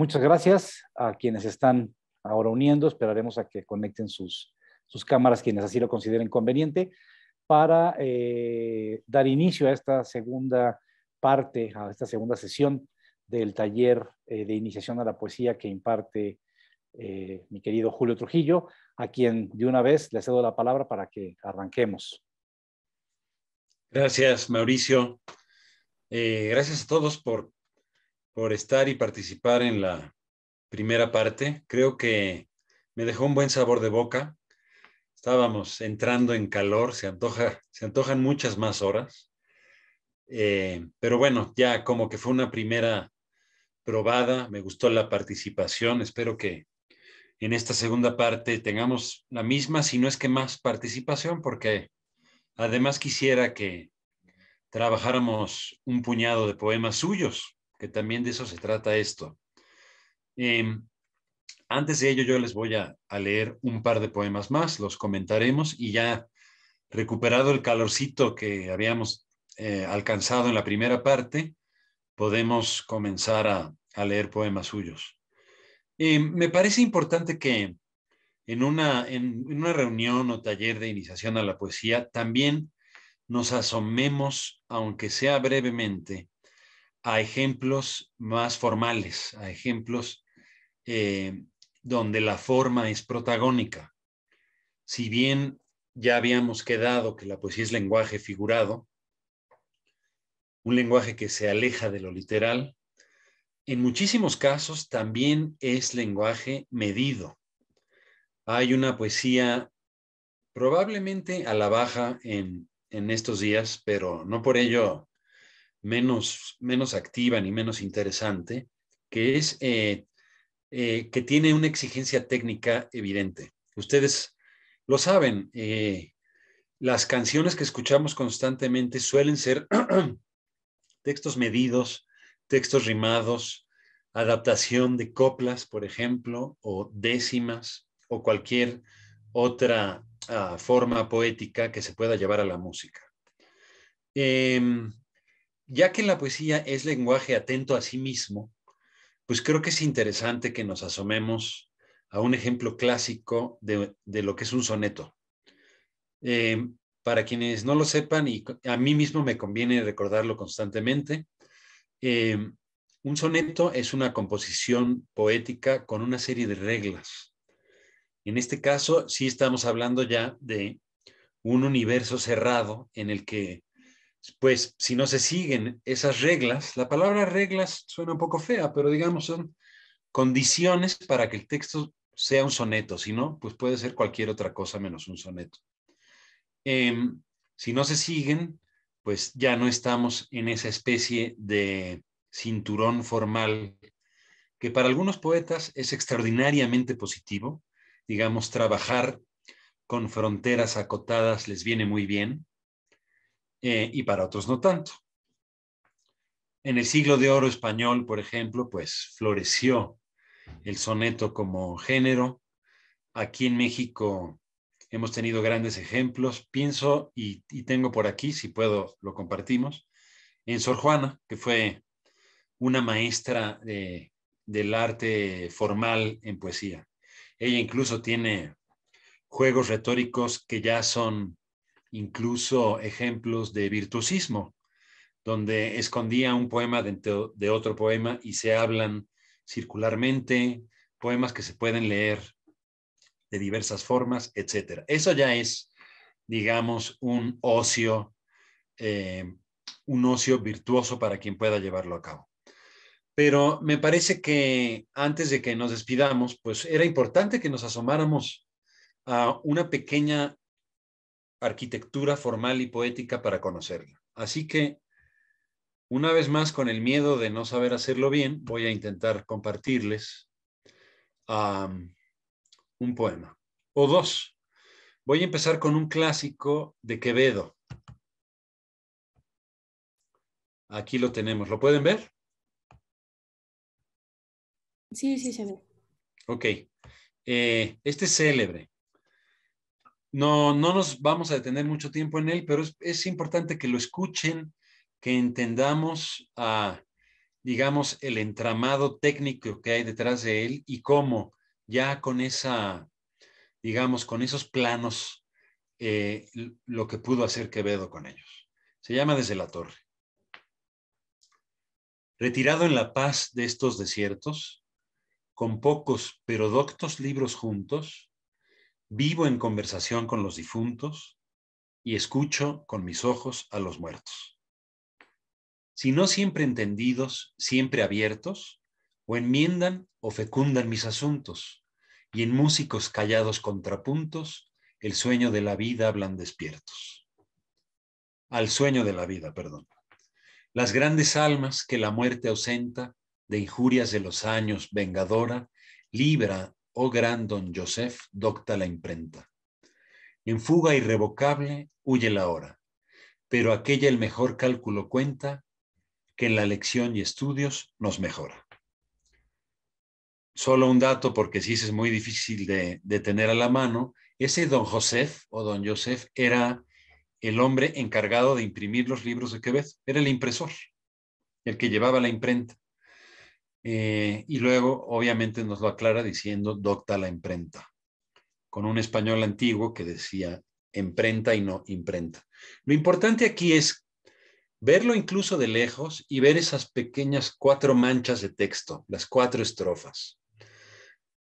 Muchas gracias a quienes están ahora uniendo. Esperaremos a que conecten sus, sus cámaras, quienes así lo consideren conveniente, para eh, dar inicio a esta segunda parte, a esta segunda sesión del taller eh, de iniciación a la poesía que imparte eh, mi querido Julio Trujillo, a quien de una vez le cedo la palabra para que arranquemos. Gracias, Mauricio. gracias a todos por por estar y participar en la primera parte. Creo que me dejó un buen sabor de boca. Estábamos entrando en calor, se, antoja, se antojan muchas más horas. Eh, pero bueno, ya como que fue una primera probada, me gustó la participación. Espero que en esta segunda parte tengamos la misma, si no es que más participación, porque además quisiera que trabajáramos un puñado de poemas suyos que también de eso se trata esto. Em, antes de ello, yo les voy a, leer un par de poemas más, los comentaremos y ya recuperado el calorcito que habíamos eh, alcanzado en la primera parte, podemos comenzar a, leer poemas suyos. Em, me parece importante que en en una reunión o taller de iniciación a la poesía también nos asomemos, aunque sea brevemente, a ejemplos más formales, a ejemplos eh, donde la forma es protagónica. Si bien ya habíamos quedado que la poesía es lenguaje figurado, un lenguaje que se aleja de lo literal, en muchísimos casos también es lenguaje medido. Hay una poesía probablemente a la baja en, en estos días, pero no por ello menos, menos activa ni menos interesante, que es eh, eh, que tiene una exigencia técnica evidente. Ustedes lo saben, eh, las canciones que escuchamos constantemente suelen ser textos medidos, textos rimados, adaptación de coplas, por ejemplo, o décimas, o cualquier otra ah, forma poética que se pueda llevar a la música. Em, ya que la poesía es lenguaje atento a sí mismo, pues creo que es interesante que nos asomemos a un ejemplo clásico de, lo que es un soneto. Eh, para quienes no lo sepan, y a mí mismo me conviene recordarlo constantemente, eh, un soneto es una composición poética con una serie de reglas. En este caso, sí estamos hablando ya de un universo cerrado en el que pues si no se siguen esas reglas, la palabra reglas suena un poco fea, pero digamos son condiciones para que el texto sea un soneto, si no, pues puede ser cualquier otra cosa menos un soneto. Em, si no se siguen, pues ya no estamos en esa especie de cinturón formal que para algunos poetas es extraordinariamente positivo, digamos, trabajar con fronteras acotadas les viene muy bien, eh, y para otros no tanto. En el siglo de oro español, por ejemplo, pues floreció el soneto como género. Aquí en México hemos tenido grandes ejemplos. Pienso y, tengo por aquí, si puedo, lo compartimos, en Sor Juana, que fue una maestra del arte formal en poesía. Ella incluso tiene juegos retóricos que ya son incluso ejemplos de virtuosismo, donde escondía un poema dentro de otro poema y se hablan circularmente, poemas que se pueden leer de diversas formas, etc. Eso ya es, digamos, un ocio, eh, un ocio virtuoso para quien pueda llevarlo a cabo. Pero me parece que antes de que nos despidamos, pues era importante que nos asomáramos a una pequeña arquitectura formal y poética para conocerla. Así que, una vez más, con el miedo de no saber hacerlo bien, voy a intentar compartirles un poema o dos. Voy a empezar con un clásico de Quevedo. Aquí lo tenemos. ¿Lo pueden ver? Sí, sí, se ve. Ok. Eh, este es célebre. No, nos vamos a detener mucho tiempo en él, pero es, importante que lo escuchen, que entendamos, ah, digamos, el entramado técnico que hay detrás de él y cómo ya con esa, digamos, con esos planos, eh, lo que pudo hacer Quevedo con ellos. Se llama Desde la Torre. Retirado en la paz de estos desiertos, con pocos pero doctos libros juntos, Vivo en conversación con los difuntos y escucho con mis ojos a los muertos. Si no siempre entendidos, siempre abiertos, o enmiendan o fecundan mis asuntos, y en músicos callados contrapuntos, el sueño de la vida hablan despiertos. Al sueño de la vida, perdón. Las grandes almas que la muerte ausenta, de injurias de los años vengadora, libra oh gran don Joseph, docta la imprenta. En fuga irrevocable huye la hora, pero aquella el mejor cálculo cuenta que en la lección y estudios nos mejora. Solo un dato, porque sí es muy difícil de, tener a la mano, ese don Joseph o don Joseph era el hombre encargado de imprimir los libros de Quebec, era el impresor, el que llevaba la imprenta. Eh, y luego, obviamente, nos lo aclara diciendo docta la imprenta, con un español antiguo que decía imprenta y no imprenta. Lo importante aquí es verlo incluso de lejos y ver esas pequeñas cuatro manchas de texto, las cuatro estrofas.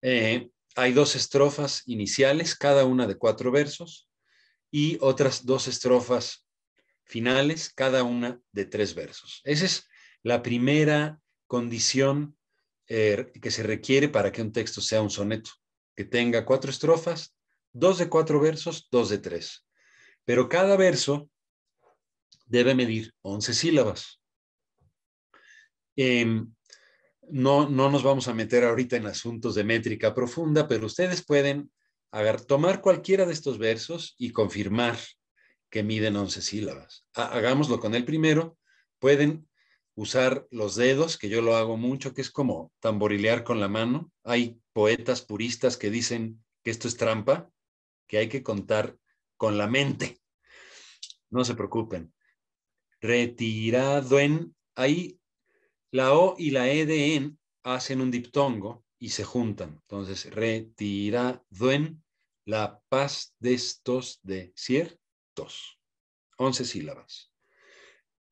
Eh, hay dos estrofas iniciales, cada una de cuatro versos, y otras dos estrofas finales, cada una de tres versos. Esa es la primera condición eh, que se requiere para que un texto sea un soneto, que tenga cuatro estrofas, dos de cuatro versos, dos de tres. Pero cada verso debe medir once sílabas. Em, no, no nos vamos a meter ahorita en asuntos de métrica profunda, pero ustedes pueden tomar cualquiera de estos versos y confirmar que miden once sílabas. Hagámoslo con el primero. Pueden usar los dedos, que yo lo hago mucho, que es como tamborilear con la mano. Hay poetas puristas que dicen que esto es trampa, que hay que contar con la mente. No se preocupen. Retirado en, ahí la O y la E de en hacen un diptongo y se juntan. Entonces, retirado la paz de estos desiertos. Once sílabas.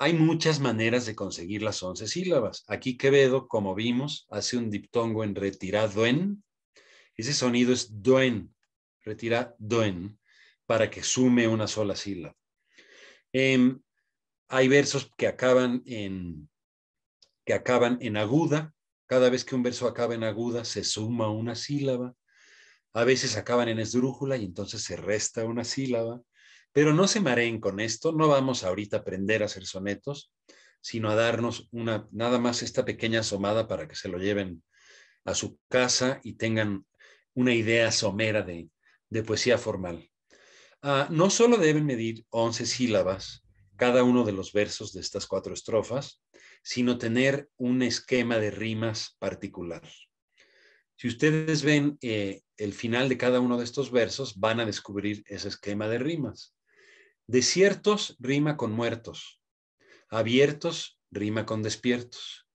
Hay muchas maneras de conseguir las once sílabas. Aquí Quevedo, como vimos, hace un diptongo en retirado en. Ese sonido es duen, retiraduen, para que sume una sola sílaba. Em, hay versos que acaban en que acaban en aguda. Cada vez que un verso acaba en aguda se suma una sílaba. A veces acaban en esdrújula y entonces se resta una sílaba. Pero no se mareen con esto, no vamos ahorita a aprender a hacer sonetos, sino a darnos una, nada más esta pequeña asomada para que se lo lleven a su casa y tengan una idea somera de, poesía formal. Ah, no solo deben medir 11 sílabas cada uno de los versos de estas cuatro estrofas, sino tener un esquema de rimas particular. Si ustedes ven eh, el final de cada uno de estos versos, van a descubrir ese esquema de rimas. Desiertos rima con muertos. Abiertos rima con despiertos.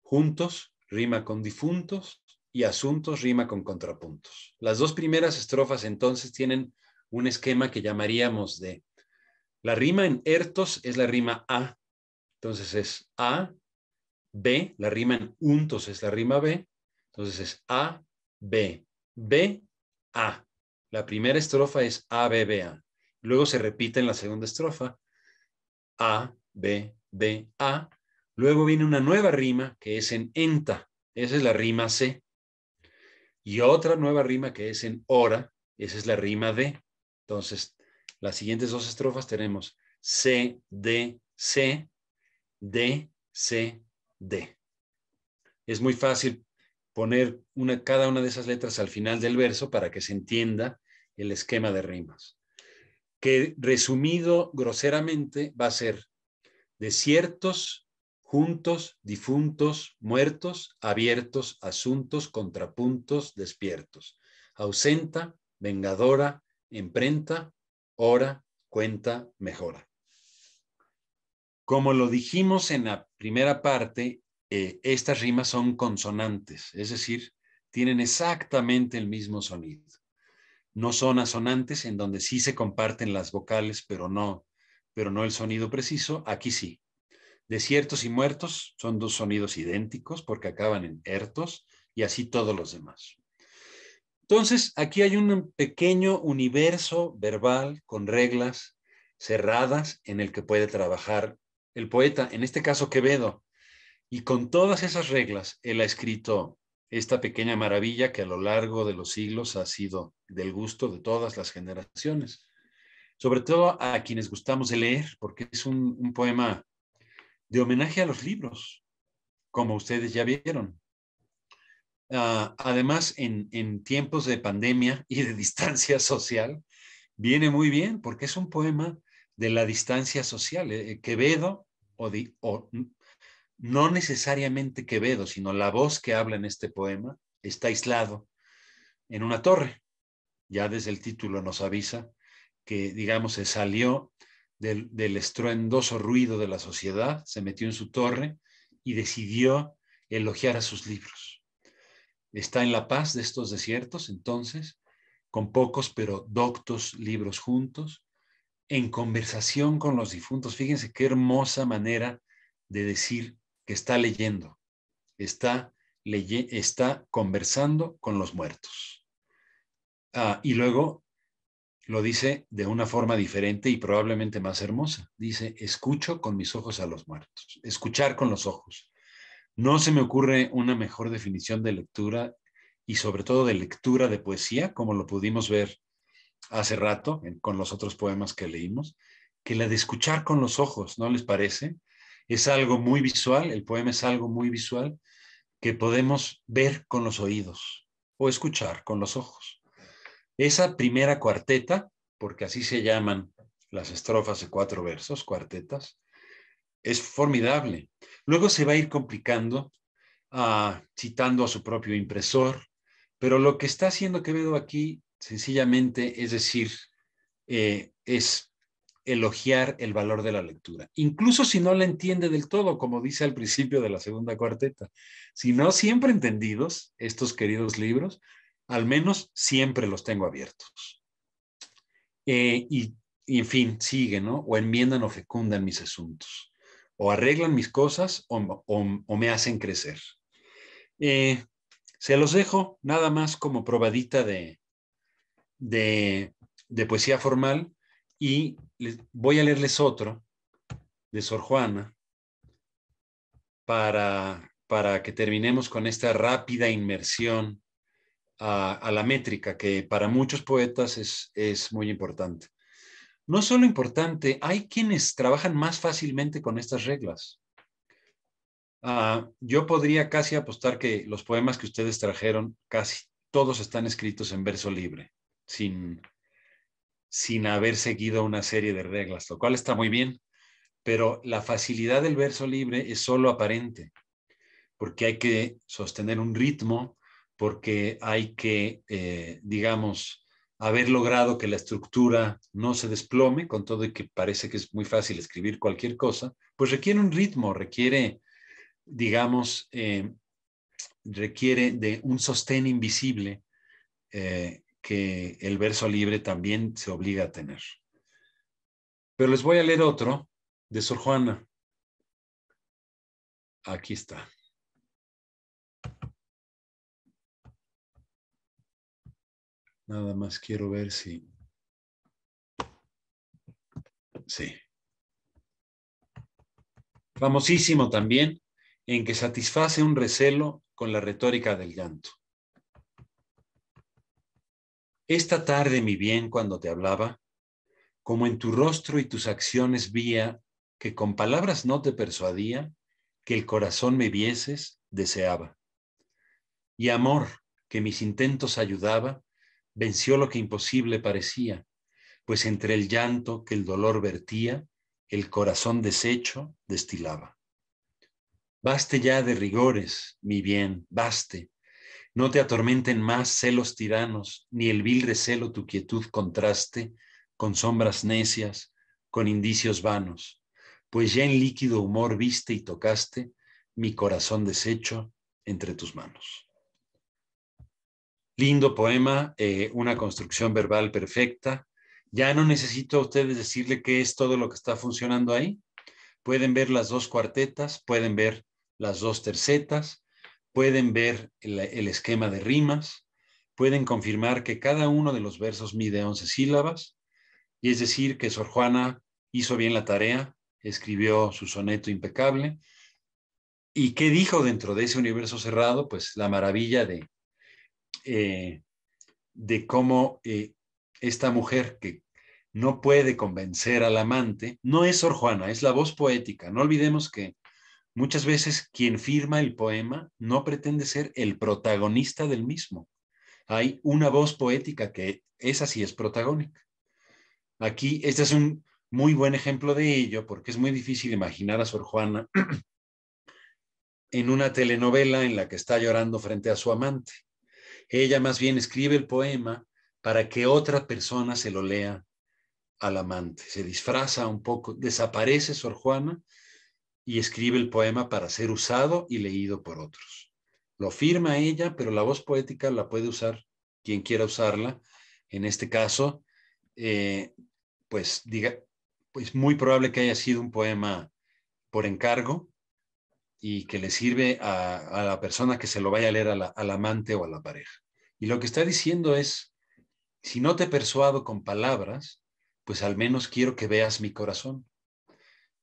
Juntos rima con difuntos y asuntos rima con contrapuntos. Las dos primeras estrofas entonces tienen un esquema que llamaríamos de la rima en ertos es la rima A, entonces es A, B, la rima en untos es la rima B, entonces es A, B, B, A. La primera estrofa es A, B, B, A. Luego se repite en la segunda estrofa. A, B, B, A. Luego viene una nueva rima que es en enta. Esa es la rima C. Y otra nueva rima que es en ora. Esa es la rima D. Entonces, las siguientes dos estrofas tenemos C, D, C, D, C, D. Es muy fácil poner cada una de esas letras al final del verso para que se entienda el esquema de rimas que resumido groseramente va a ser desiertos, juntos, difuntos, muertos, abiertos, asuntos, contrapuntos, despiertos, ausenta, vengadora, emprenta, hora, cuenta, mejora. Como lo dijimos en la primera parte, eh, estas rimas son consonantes, es decir, tienen exactamente el mismo sonido no son asonantes, en donde sí se comparten las vocales, pero no, pero no el sonido preciso, aquí sí. Desiertos y muertos son dos sonidos idénticos porque acaban en ertos y así todos los demás. Entonces, aquí hay un pequeño universo verbal con reglas cerradas en el que puede trabajar el poeta, en este caso Quevedo. Y con todas esas reglas, él ha escrito esta pequeña maravilla que a lo largo de los siglos ha sido del gusto de todas las generaciones, sobre todo a quienes gustamos de leer, porque es un, poema de homenaje a los libros, como ustedes ya vieron. Ah, además, en, tiempos de pandemia y de distancia social, viene muy bien porque es un poema de la distancia social. Eh, eh, Quevedo o, di, o no necesariamente Quevedo, sino la voz que habla en este poema, está aislado en una torre. Ya desde el título nos avisa que, digamos, se salió del, estruendoso ruido de la sociedad, se metió en su torre y decidió elogiar a sus libros. Está en la paz de estos desiertos, entonces, con pocos pero doctos libros juntos, en conversación con los difuntos. Fíjense qué hermosa manera de decir que está leyendo, está, está conversando con los muertos. Ah, y luego lo dice de una forma diferente y probablemente más hermosa. Dice, escucho con mis ojos a los muertos, escuchar con los ojos. No se me ocurre una mejor definición de lectura y sobre todo de lectura de poesía, como lo pudimos ver hace rato con los otros poemas que leímos, que la de escuchar con los ojos, ¿no les parece? es algo muy visual, el poema es algo muy visual que podemos ver con los oídos o escuchar con los ojos. Esa primera cuarteta, porque así se llaman las estrofas de cuatro versos, cuartetas, es formidable. Luego se va a ir complicando, ah, citando a su propio impresor, pero lo que está haciendo Quevedo aquí, sencillamente, es decir, eh, es elogiar el valor de la lectura, incluso si no la entiende del todo, como dice al principio de la segunda cuarteta, si no siempre entendidos estos queridos libros, al menos siempre los tengo abiertos. Eh, y, en fin, siguen ¿no? O enmiendan o fecundan mis asuntos, o arreglan mis cosas o, me hacen crecer. Eh, se los dejo nada más como probadita de, de, de poesía formal y voy a leerles otro de Sor Juana para, para que terminemos con esta rápida inmersión a, la métrica, que para muchos poetas es, es muy importante. No solo importante, hay quienes trabajan más fácilmente con estas reglas. Ah, yo podría casi apostar que los poemas que ustedes trajeron, casi todos están escritos en verso libre, sin, sin haber seguido una serie de reglas, lo cual está muy bien, pero la facilidad del verso libre es solo aparente, porque hay que sostener un ritmo, porque hay que, eh, digamos, haber logrado que la estructura no se desplome, con todo y que parece que es muy fácil escribir cualquier cosa, pues requiere un ritmo, requiere, digamos, eh, requiere de un sostén invisible eh, que el verso libre también se obliga a tener. Pero les voy a leer otro de Sor Juana. Aquí está. Nada más quiero ver si... Sí. Famosísimo también en que satisface un recelo con la retórica del llanto. Esta tarde, mi bien, cuando te hablaba, como en tu rostro y tus acciones vía que con palabras no te persuadía, que el corazón me vieses, deseaba. Y amor, que mis intentos ayudaba, venció lo que imposible parecía, pues entre el llanto que el dolor vertía, el corazón deshecho destilaba. Baste ya de rigores, mi bien, baste, no te atormenten más celos tiranos, ni el vil recelo tu quietud contraste con sombras necias, con indicios vanos, pues ya en líquido humor viste y tocaste mi corazón deshecho entre tus manos. Lindo poema, eh, una construcción verbal perfecta. Ya no necesito a ustedes decirle qué es todo lo que está funcionando ahí. Pueden ver las dos cuartetas, pueden ver las dos tercetas, pueden ver el, esquema de rimas, pueden confirmar que cada uno de los versos mide 11 sílabas, y es decir, que Sor Juana hizo bien la tarea, escribió su soneto impecable. ¿Y qué dijo dentro de ese universo cerrado? Pues la maravilla de, eh, de cómo eh, esta mujer que no puede convencer al amante, no es Sor Juana, es la voz poética. No olvidemos que Muchas veces quien firma el poema no pretende ser el protagonista del mismo. Hay una voz poética que esa sí es protagónica. Aquí, este es un muy buen ejemplo de ello, porque es muy difícil imaginar a Sor Juana en una telenovela en la que está llorando frente a su amante. Ella más bien escribe el poema para que otra persona se lo lea al amante. Se disfraza un poco, desaparece Sor Juana y escribe el poema para ser usado y leído por otros. Lo firma ella, pero la voz poética la puede usar quien quiera usarla. En este caso, eh, pues diga, pues muy probable que haya sido un poema por encargo y que le sirve a, la persona que se lo vaya a leer al amante o a la pareja. Y lo que está diciendo es, si no te persuado con palabras, pues al menos quiero que veas mi corazón.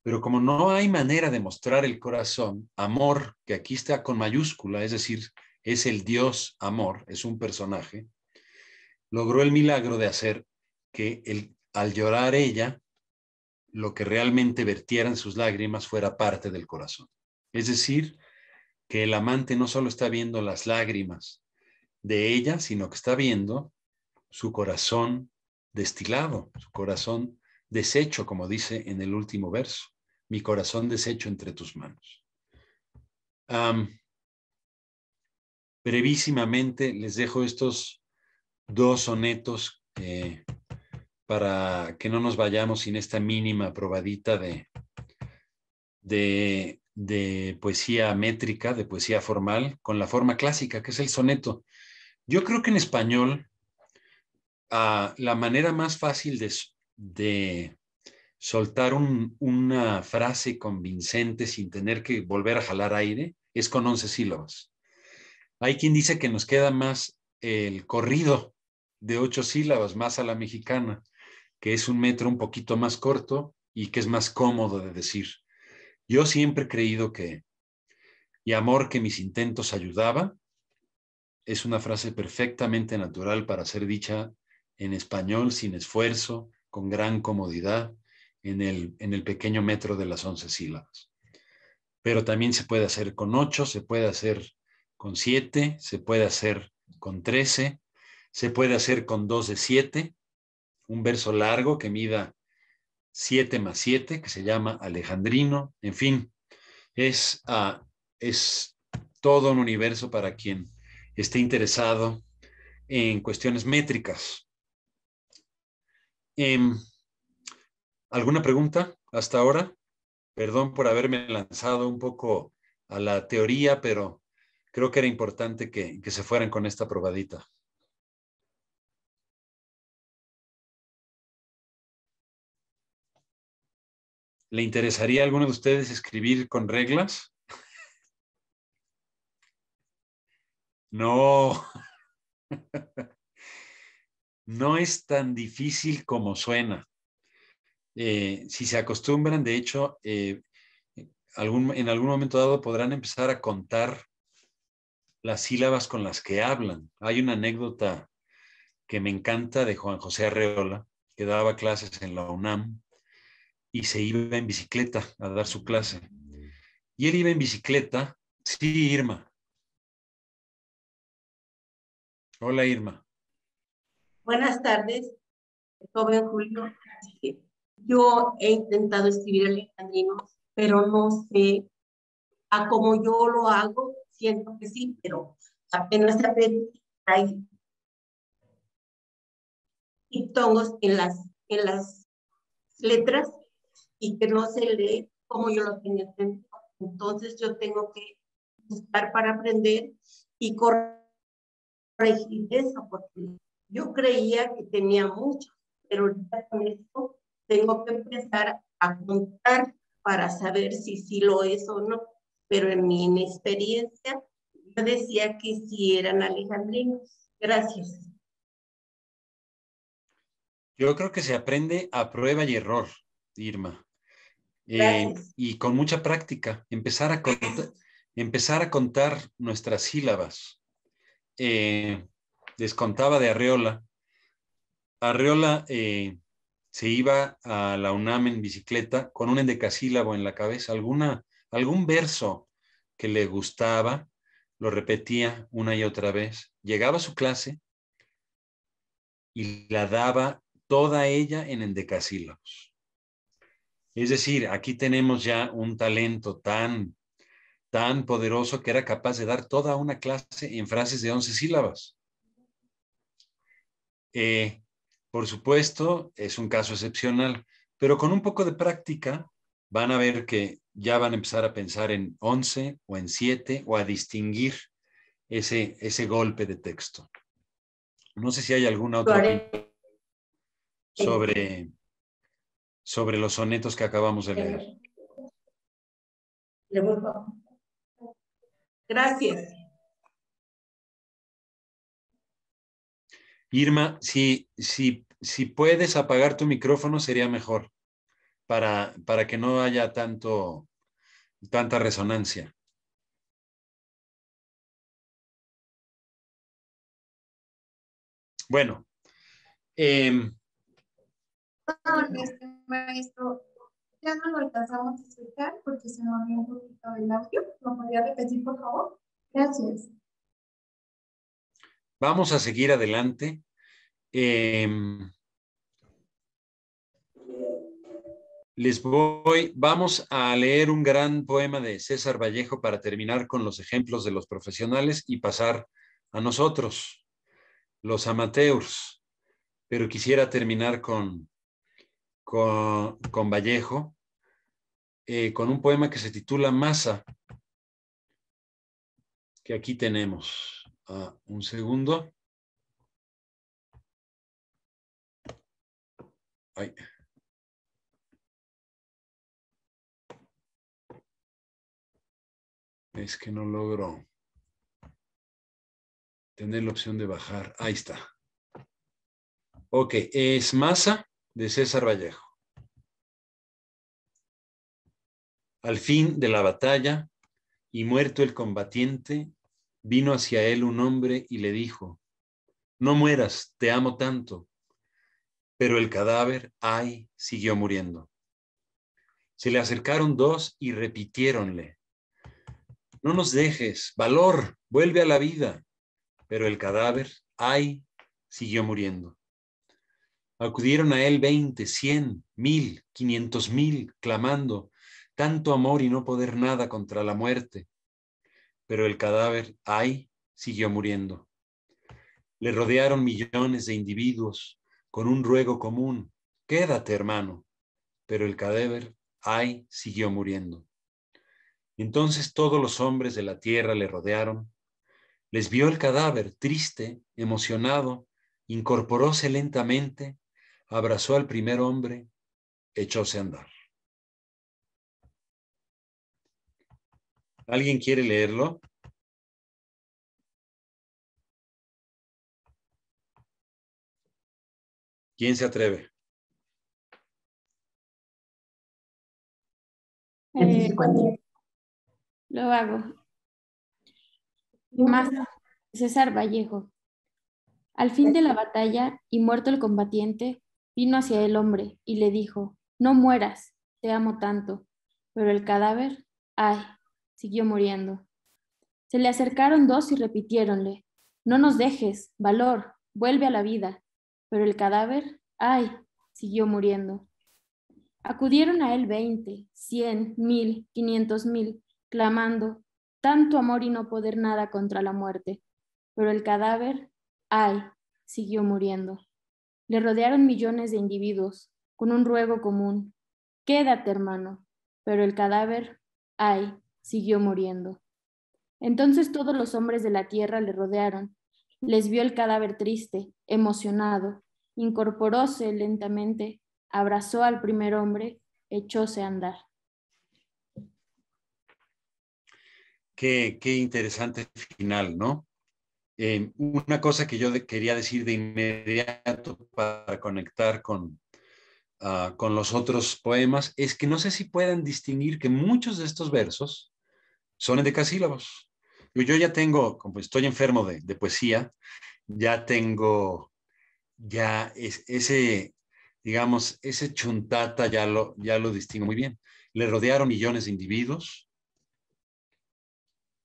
Pero como no hay manera de mostrar el corazón, amor, que aquí está con mayúscula, es decir, es el Dios amor, es un personaje, logró el milagro de hacer que al llorar ella, lo que realmente vertieran sus lágrimas fuera parte del corazón. Es decir, que el amante no solo está viendo las lágrimas de ella, sino que está viendo su corazón destilado, su corazón deshecho, como dice en el último verso mi corazón deshecho entre tus manos. brevísimamente les dejo estos dos sonetos eh, para que no nos vayamos sin esta mínima probadita de, de, poesía métrica, de poesía formal, con la forma clásica, que es el soneto. Yo creo que en español ah, la manera más fácil de, soltar una frase convincente sin tener que volver a jalar aire es con once sílabas. Hay quien dice que nos queda más el corrido de ocho sílabas, más a la mexicana, que es un metro un poquito más corto y que es más cómodo de decir. Yo siempre he creído que, y amor que mis intentos ayudaba, es una frase perfectamente natural para ser dicha en español sin esfuerzo, con gran comodidad, en el, pequeño metro de las once sílabas. Pero también se puede hacer con ocho, se puede hacer con siete, se puede hacer con trece, se puede hacer con dos de siete, un verso largo que mida siete más siete, que se llama Alejandrino, en fin, es, ah, es todo un universo para quien esté interesado en cuestiones métricas. Em, ¿Alguna pregunta hasta ahora? Perdón por haberme lanzado un poco a la teoría, pero creo que era importante que, que se fueran con esta probadita. ¿Le interesaría a alguno de ustedes escribir con reglas? No. No es tan difícil como suena. Eh, si se acostumbran, de hecho, eh, eh, en algún momento dado podrán empezar a contar las sílabas con las que hablan. Hay una anécdota que me encanta de Juan José Arreola, que daba clases en la UNAM y se iba en bicicleta a dar su clase. Y él iba en bicicleta, sí, Irma. Hola, Irma. Buenas tardes, joven Julio. Yo he intentado escribir italiano, pero no sé a cómo yo lo hago. Siento que sí, pero apenas aprendí. Hay diptongos en las, en las letras y que no se lee como yo lo tenía Entonces yo tengo que buscar para aprender y corregir eso, porque yo creía que tenía mucho, pero ahorita con esto tengo que empezar a contar para saber si sí lo es o no. Pero en mi experiencia, yo decía que si eran alejandrinos. Gracias. Yo creo que se aprende a prueba y error, Irma. Eh, y con mucha práctica, empezar a contar, empezar a contar nuestras sílabas. Eh, les contaba de Arreola. Arreola eh, se iba a la UNAM en bicicleta con un endecasílabo en la cabeza, alguna, algún verso que le gustaba, lo repetía una y otra vez. Llegaba a su clase y la daba toda ella en endecasílabos. Es decir, aquí tenemos ya un talento tan, tan poderoso que era capaz de dar toda una clase en frases de once sílabas. Eh, por supuesto, es un caso excepcional, pero con un poco de práctica van a ver que ya van a empezar a pensar en 11 o en siete, o a distinguir ese, ese golpe de texto. No sé si hay alguna otra sobre, sobre los sonetos que acabamos de eh, leer. Gracias. Irma, si, si si puedes apagar tu micrófono sería mejor para, para que no haya tanto, tanta resonancia. Bueno. Eh, maestro, ya no lo alcanzamos a escuchar porque se me nos un poquito el audio. ¿Lo podría repetir, por favor? Gracias. Vamos a seguir adelante. Em, les voy, vamos a leer un gran poema de César Vallejo para terminar con los ejemplos de los profesionales y pasar a nosotros, los amateurs. Pero quisiera terminar con, con, Vallejo, eh, con un poema que se titula Masa, que aquí tenemos. Ah, un segundo. Es que no logro tener la opción de bajar. Ahí está. Ok, es masa de César Vallejo. Al fin de la batalla, y muerto el combatiente, vino hacia él un hombre y le dijo, No mueras, te amo tanto pero el cadáver, ay, siguió muriendo. Se le acercaron dos y repitiéronle, no nos dejes, valor, vuelve a la vida. Pero el cadáver, ay, siguió muriendo. Acudieron a él veinte, cien, mil, quinientos mil, clamando, tanto amor y no poder nada contra la muerte. Pero el cadáver, ay, siguió muriendo. Le rodearon millones de individuos, con un ruego común, quédate hermano. Pero el cadáver, ay, siguió muriendo. Entonces todos los hombres de la tierra le rodearon. Les vio el cadáver, triste, emocionado, incorporóse lentamente, abrazó al primer hombre, echóse a andar. ¿Alguien quiere leerlo? ¿Quién se atreve? Eh, lo hago. César Vallejo. Al fin de la batalla, y muerto el combatiente, vino hacia el hombre y le dijo, no mueras, te amo tanto. Pero el cadáver, ay, siguió muriendo. Se le acercaron dos y repitiéronle, no nos dejes, valor, vuelve a la vida pero el cadáver, ay, siguió muriendo. Acudieron a él veinte, cien, mil, quinientos mil, clamando, tanto amor y no poder nada contra la muerte, pero el cadáver, ay, siguió muriendo. Le rodearon millones de individuos, con un ruego común, quédate hermano, pero el cadáver, ay, siguió muriendo. Entonces todos los hombres de la tierra le rodearon, les vio el cadáver triste, emocionado, incorporóse lentamente, abrazó al primer hombre, echóse a andar. Qué, qué interesante final, ¿no? una cosa que yo quería decir de inmediato para conectar con, ah, con los otros poemas es que no sé si puedan distinguir que muchos de estos versos son endecasílabos. Yo ya tengo, como estoy enfermo de, poesía, ya tengo, ya ese, digamos, ese chuntata ya lo, ya lo distingo muy bien. Le rodearon millones de individuos,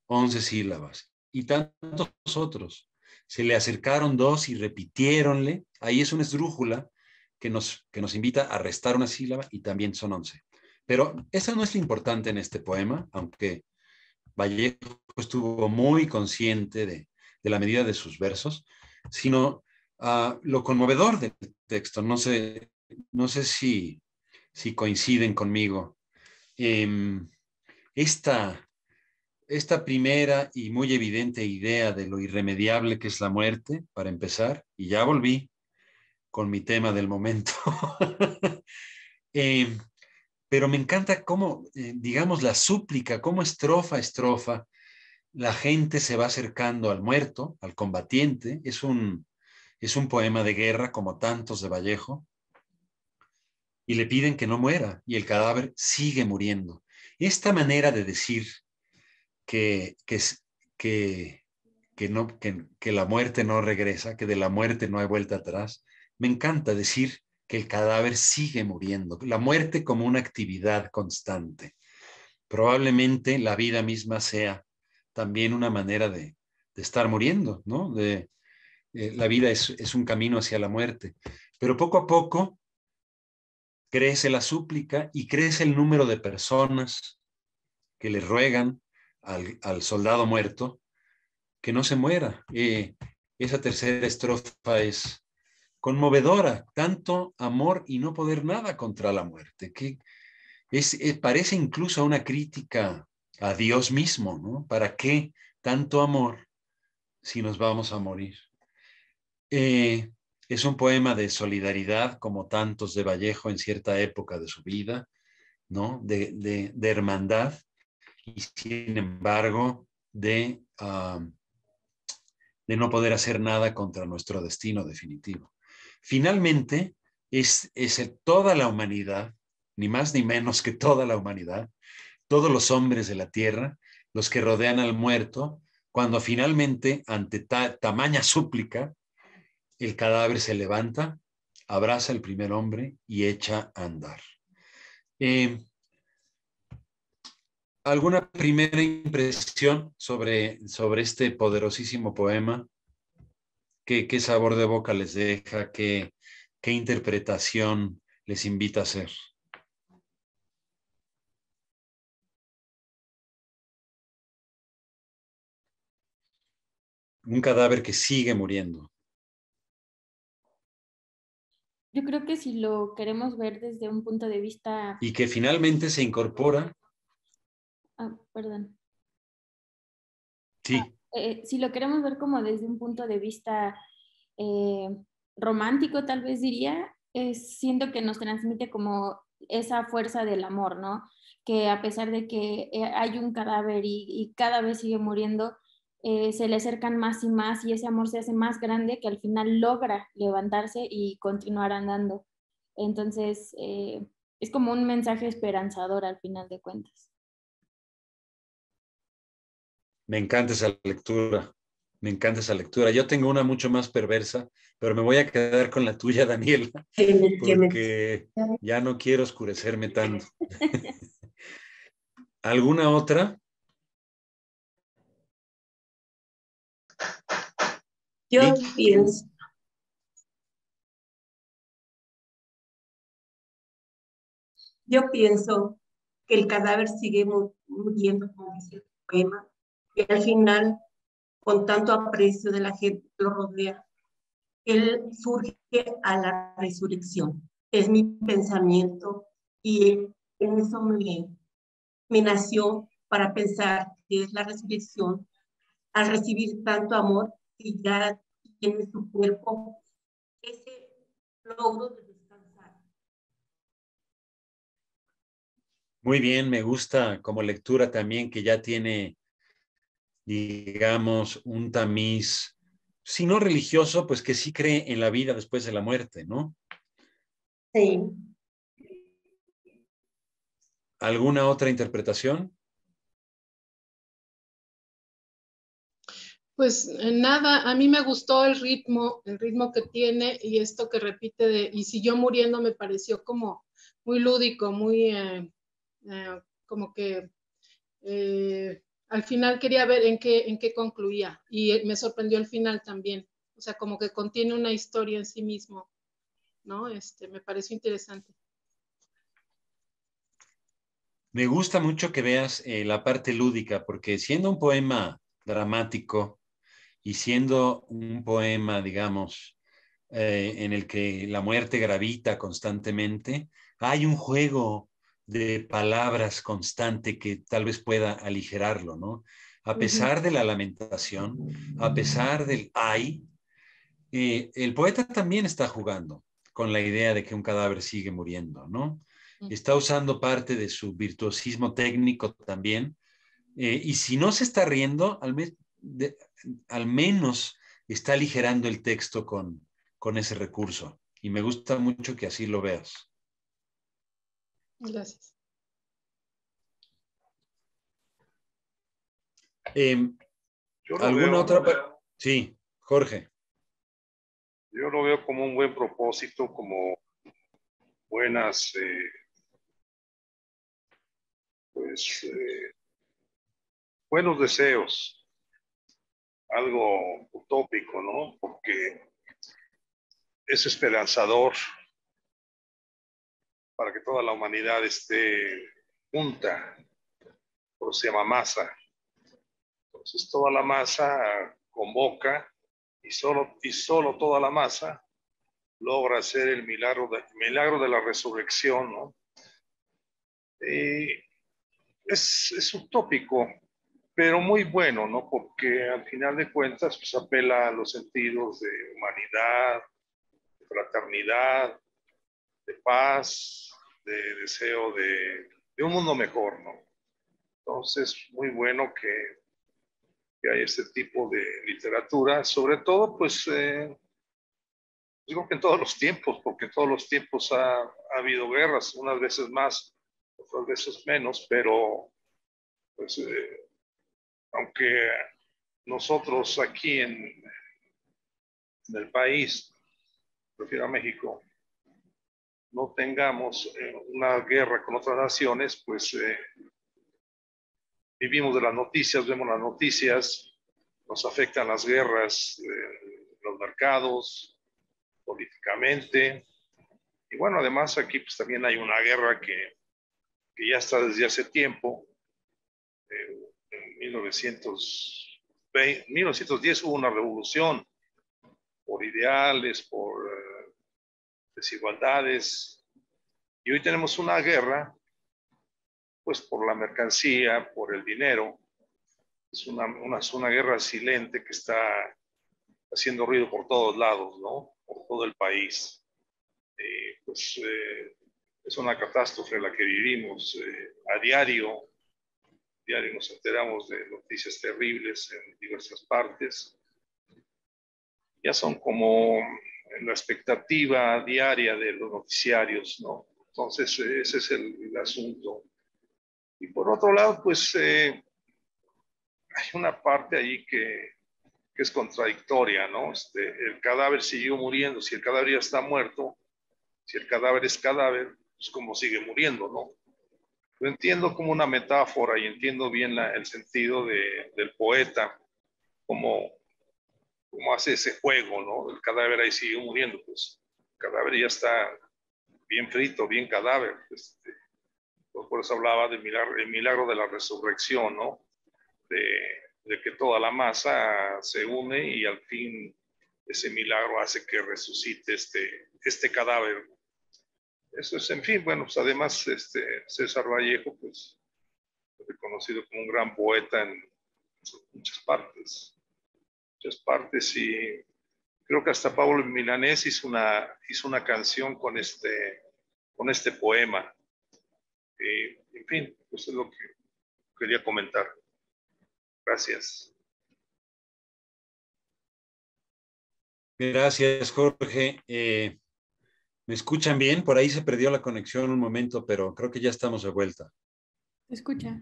once sílabas, y tantos otros. Se le acercaron dos y repitiéronle. Ahí es una esdrújula que nos, que nos invita a restar una sílaba y también son once. Pero eso no es lo importante en este poema, aunque Vallejo estuvo muy consciente de, la medida de sus versos, sino a ah, lo conmovedor del texto. No sé, no sé si, si coinciden conmigo. Em, esta, esta primera y muy evidente idea de lo irremediable que es la muerte, para empezar, y ya volví con mi tema del momento. eh, pero me encanta cómo, eh, digamos, la súplica, cómo estrofa estrofa, la gente se va acercando al muerto, al combatiente. Es un, es un poema de guerra, como tantos de Vallejo. Y le piden que no muera, y el cadáver sigue muriendo. Esta manera de decir que, que, que, que no, que, que la muerte no regresa, que de la muerte no hay vuelta atrás, me encanta decir que el cadáver sigue muriendo, la muerte como una actividad constante. Probablemente la vida misma sea también una manera de, estar muriendo, ¿no? De, eh, la vida es, un camino hacia la muerte. Pero poco a poco crece la súplica y crece el número de personas que le ruegan al, soldado muerto que no se muera. Eh, esa tercera estrofa es conmovedora, tanto amor y no poder nada contra la muerte, que es, eh, parece incluso una crítica a Dios mismo, ¿no? ¿Para qué tanto amor si nos vamos a morir? Eh, es un poema de solidaridad, como tantos de Vallejo en cierta época de su vida, ¿no? De, hermandad y sin embargo ah, de no poder hacer nada contra nuestro destino definitivo. Finalmente, es, toda la humanidad, ni más ni menos que toda la humanidad, todos los hombres de la tierra, los que rodean al muerto, cuando finalmente, ante tamaña súplica, el cadáver se levanta, abraza al primer hombre y echa a andar. Eh, ¿Alguna primera impresión sobre este poderosísimo poema qué, sabor de boca les deja, qué, interpretación les invita a hacer. Un cadáver que sigue muriendo. Yo creo que si lo queremos ver desde un punto de vista... Y que finalmente se incorpora. Ah, perdón. Sí. Eh, si lo queremos ver como desde un punto de vista eh, romántico, tal vez diría, es, siento que nos transmite como esa fuerza del amor, ¿no? Que a pesar de que eh, hay un cadáver y, cada vez sigue muriendo, se le acercan más y más y ese amor se hace más grande que al final logra levantarse y continuar andando. Entonces, es como un mensaje esperanzador al final de cuentas. Me encanta esa lectura, me encanta esa lectura. Yo tengo una mucho más perversa, pero me voy a quedar con la tuya, Daniel, porque ya no quiero oscurecerme tanto. ¿Alguna otra? Yo pienso. Yo pienso que el cadáver sigue muriendo, como dice el poema, y al final, con tanto aprecio de la gente que lo rodea, él surge a la resurrección. Es mi pensamiento y en eso me, me nació para pensar que es la resurrección al recibir tanto amor y ya tiene su cuerpo ese logro de descansar. Muy bien, me gusta como lectura también que ya tiene digamos, un tamiz, si no religioso, pues que sí cree en la vida después de la muerte, ¿no? Sí. ¿Alguna otra interpretación? Pues eh, nada, a mí me gustó el ritmo, el ritmo que tiene y esto que repite de, y si yo muriendo me pareció como muy lúdico, muy eh, eh, como que al final quería ver en qué, en qué concluía y eh, me sorprendió el final también. O sea, como que contiene una historia en sí mismo, ¿no? Este, me pareció interesante. Me gusta mucho que veas eh, la parte lúdica, porque siendo un poema dramático y siendo un poema, digamos, eh, en el que la muerte gravita constantemente, hay un juego de palabras constante que tal vez pueda aligerarlo, ¿no? A pesar de la lamentación, a pesar del ay, eh, el poeta también está jugando con la idea de que un cadáver sigue muriendo, ¿no? Mm. Está usando parte de su virtuosismo técnico también, eh, y si no se está riendo, al, menos está aligerando el texto con, con ese recurso. Y me gusta mucho que así lo veas. Gracias. Em, ¿Alguna otra? sí, Jorge. Yo lo veo como un buen propósito, como buenas, eh, pues, eh, buenos deseos, algo utópico, ¿no? Porque es esperanzador para que toda la humanidad esté junta, por se llama masa. Entonces toda la masa convoca y solo, y solo toda la masa logra hacer el milagro de, milagro de la resurrección. ¿no? Eh, es, un utópico, pero muy bueno, ¿no? Porque al final de cuentas pues, apela a los sentidos de humanidad, de fraternidad, de paz, de deseo de, un mundo mejor, ¿no? Entonces, muy bueno que, que hay este tipo de literatura, sobre todo, pues, eh, digo que en todos los tiempos, porque en todos los tiempos ha, habido guerras, unas veces más, otras veces menos, pero, pues, eh, aunque nosotros aquí en, en el país, prefiero a México, no tengamos eh, una guerra con otras naciones, pues eh, vivimos de las noticias, vemos las noticias, nos afectan las guerras, eh, los mercados, políticamente. Y bueno, además aquí pues también hay una guerra que, ya está desde hace tiempo. en 1910 hubo una revolución por ideales, por desigualdades. Y hoy tenemos una guerra, pues por la mercancía, por el dinero. Es una, una, guerra silente que está haciendo ruido por todos lados, ¿no? Por todo el país. Eh, pues eh, es una catástrofe la que vivimos eh, a diario. A diario nos enteramos de noticias terribles en diversas partes. Ya son como la expectativa diaria de los noticiarios, ¿no? Entonces, ese es el, asunto. Y por otro lado, pues eh, hay una parte ahí que, es contradictoria, ¿no? Este, el cadáver siguió muriendo, si el cadáver ya está muerto, si el cadáver es cadáver, pues como sigue muriendo, ¿no? Lo entiendo como una metáfora y entiendo bien el sentido del poeta, como cómo hace ese juego, ¿no? El cadáver ahí sigue muriendo, pues el cadáver ya está bien frito, bien cadáver. Este, pues, por eso hablaba del milagro, de la resurrección, ¿no? De, que toda la masa se une y al fin ese milagro hace que resucite este, este cadáver. Eso es, en fin, bueno, pues además este, César Vallejo, pues reconocido como un gran poeta en muchas partes muchas partes y creo que hasta Pablo Milanés hizo una, hizo una canción con este, con este poema. Eh, en fin, eso pues es lo que quería comentar. Gracias. Gracias, Jorge. Eh, ¿Me escuchan bien? Por ahí se perdió la conexión un momento, pero creo que ya estamos de vuelta. Escucha.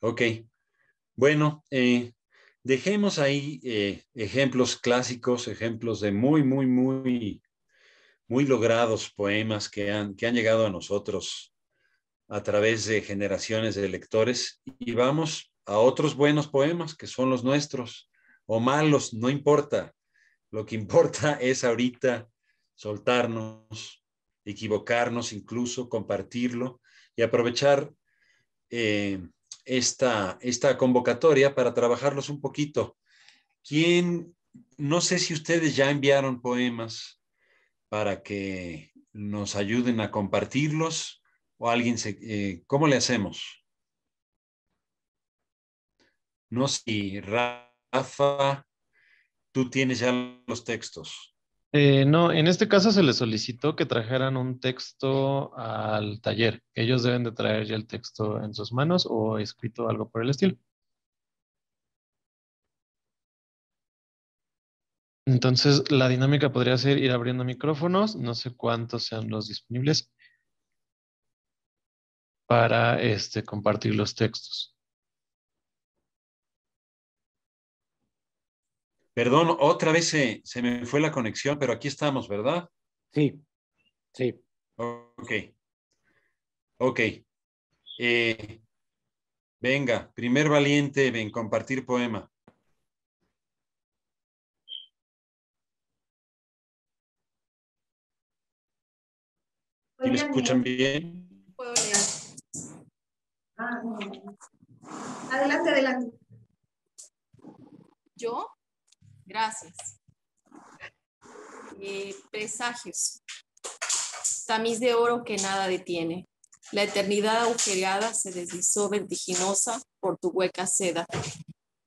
Ok. Bueno, eh, Dejemos ahí eh, ejemplos clásicos, ejemplos de muy, muy, muy, muy logrados poemas que han, que han llegado a nosotros a través de generaciones de lectores y vamos a otros buenos poemas que son los nuestros o malos, no importa. Lo que importa es ahorita soltarnos, equivocarnos incluso, compartirlo y aprovechar eh, esta, convocatoria para trabajarlos un poquito. ¿Quién, no sé si ustedes ya enviaron poemas para que nos ayuden a compartirlos o alguien se, eh, ¿cómo le hacemos? No sé Rafa, tú tienes ya los textos. Eh, no, en este caso se les solicitó que trajeran un texto al taller. Ellos deben de traer ya el texto en sus manos o escrito algo por el estilo. Entonces, la dinámica podría ser ir abriendo micrófonos, no sé cuántos sean los disponibles, para este, compartir los textos. Perdón, otra vez se, me fue la conexión, pero aquí estamos, ¿verdad? Sí, sí. Ok. Ok. Eh, venga, primer valiente ven compartir poema. ¿Me escuchan bien? Puedo leer. Ah, adelante, adelante. ¿Yo? Gracias. Eh, presagios. Tamiz de oro que nada detiene. La eternidad agujereada se deslizó vertiginosa por tu hueca seda.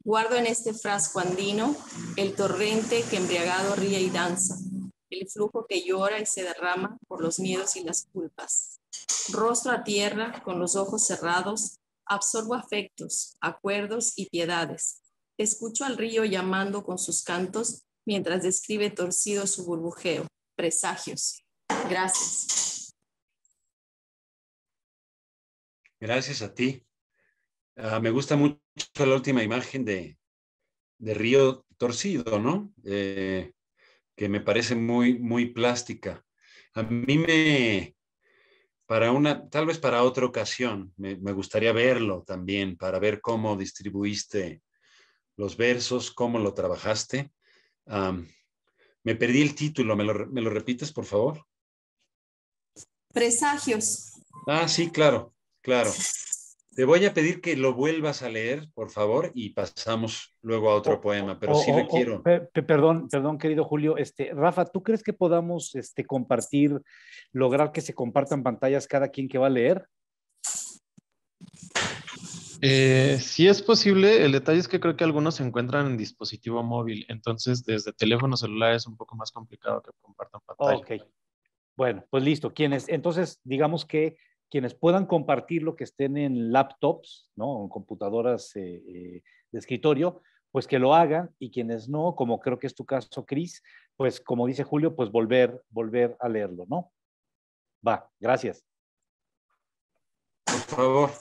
Guardo en este frasco andino el torrente que embriagado ríe y danza, el flujo que llora y se derrama por los miedos y las culpas. Rostro a tierra, con los ojos cerrados, absorbo afectos, acuerdos y piedades, Escucho al río llamando con sus cantos mientras describe torcido su burbujeo. Presagios. Gracias. Gracias a ti. Ah, me gusta mucho la última imagen de, río torcido, ¿no? Eh, que me parece muy, muy plástica. A mí me, para una, tal vez para otra ocasión, me, me gustaría verlo también, para ver cómo distribuiste los versos, cómo lo trabajaste. me perdí el título, ¿Me lo, repites, por favor? Presagios. Ah, sí, claro, claro. Te voy a pedir que lo vuelvas a leer, por favor, y pasamos luego a otro oh, poema, oh, pero sí oh, requiero. perdón, perdón, querido Julio. Este, Rafa, ¿tú crees que podamos este, compartir, lograr que se compartan pantallas cada quien que va a leer? Eh, si es posible, el detalle es que creo que algunos se encuentran en dispositivo móvil, entonces desde teléfono celular es un poco más complicado que compartan pantalla. Ok, bueno, pues listo. Quienes, entonces, digamos que quienes puedan compartir lo que estén en laptops, ¿no? En computadoras eh, eh, de escritorio, pues que lo hagan y quienes no, como creo que es tu caso, Cris, pues como dice Julio, pues volver, volver a leerlo, ¿no? Va, gracias. Por favor.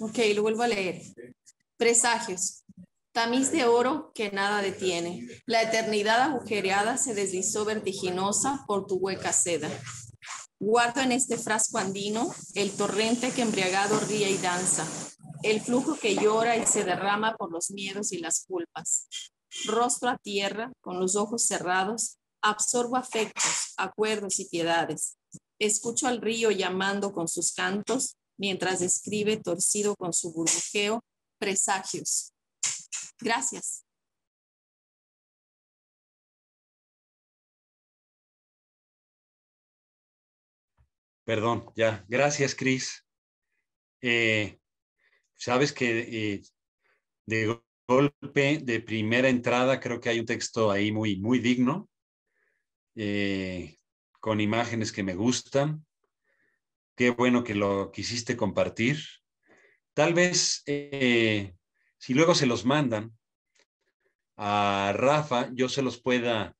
Ok, lo vuelvo a leer. Presagios. Tamiz de oro que nada detiene. La eternidad agujereada se deslizó vertiginosa por tu hueca seda. Guardo en este frasco andino el torrente que embriagado ríe y danza, el flujo que llora y se derrama por los miedos y las culpas. Rostro a tierra, con los ojos cerrados, absorbo afectos, acuerdos y piedades. Escucho al río llamando con sus cantos mientras escribe torcido con su burbujeo, presagios. Gracias. Perdón, ya. Gracias, Cris. Eh, sabes que eh, de golpe, de primera entrada, creo que hay un texto ahí muy, muy digno, eh, con imágenes que me gustan. Qué bueno que lo quisiste compartir. Tal vez, eh, si luego se los mandan a Rafa, yo se los pueda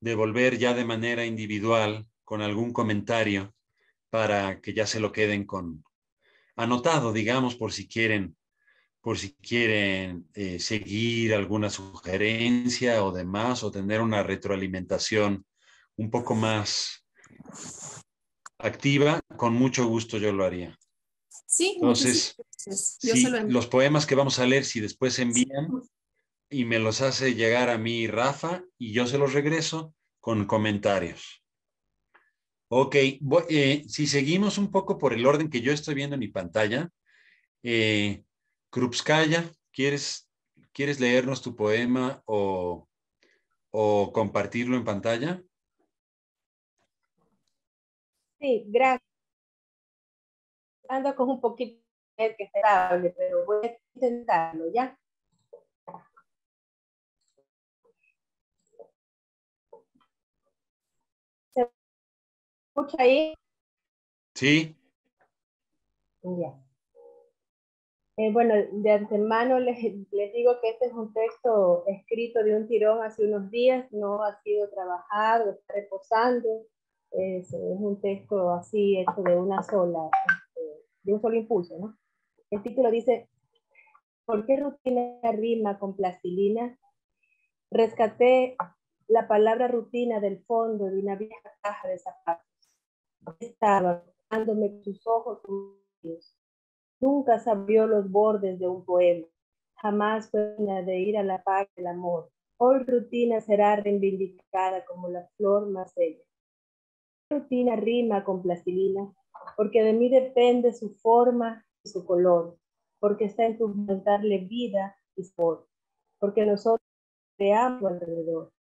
devolver ya de manera individual con algún comentario para que ya se lo queden con anotado, digamos, por si quieren, por si quieren eh, seguir alguna sugerencia o demás, o tener una retroalimentación un poco más activa con mucho gusto yo lo haría. Sí, entonces, los poemas que vamos a leer, si después envían y me los hace llegar a mí Rafa y yo se los regreso con comentarios. Ok, eh, si seguimos un poco por el orden que yo estoy viendo en mi pantalla, eh, Krupskaya, ¿quieres, ¿quieres leernos tu poema o, o compartirlo en pantalla? Sí, gracias anda con un poquito que estable, pero voy a intentarlo, ¿ya? ¿Se escucha ahí? Sí. Ya. Eh, bueno, de antemano les, les, digo que este es un texto escrito de un tirón hace unos días, no ha sido trabajado, está reposando, es, es un texto así hecho de una sola de un solo impulso, ¿no? El título dice, ¿por qué rutina rima con plastilina? Rescaté la palabra rutina del fondo de una vieja caja de zapatos. Estaba dándome sus ojos Nunca sabió los bordes de un poema. Jamás fue de ir a la paz del amor. Hoy rutina será reivindicada como la flor más bella. Rutina rima con plastilina porque de mí depende su forma y su color, porque está en tu darle vida y sabor, porque nosotros creamos alrededor.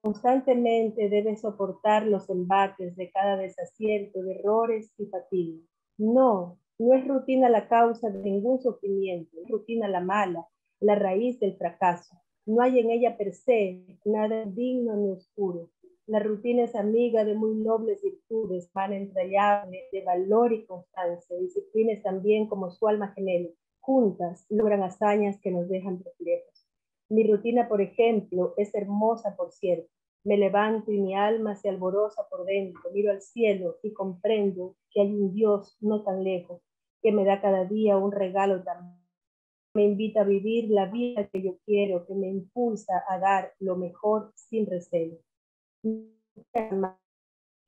Constantemente debe soportar los embates de cada desacierto, de errores y fatiga. No, no es rutina la causa de ningún sufrimiento, es rutina la mala, la raíz del fracaso. No hay en ella per se nada digno ni oscuro. La rutina es amiga de muy nobles virtudes, van entrañable, de valor y constancia, disciplinas también como su alma gemela. Juntas logran hazañas que nos dejan perplejos. Mi rutina, por ejemplo, es hermosa, por cierto. Me levanto y mi alma se alborosa por dentro, miro al cielo y comprendo que hay un Dios no tan lejos, que me da cada día un regalo tan me invita a vivir la vida que yo quiero, que me impulsa a dar lo mejor sin recelo.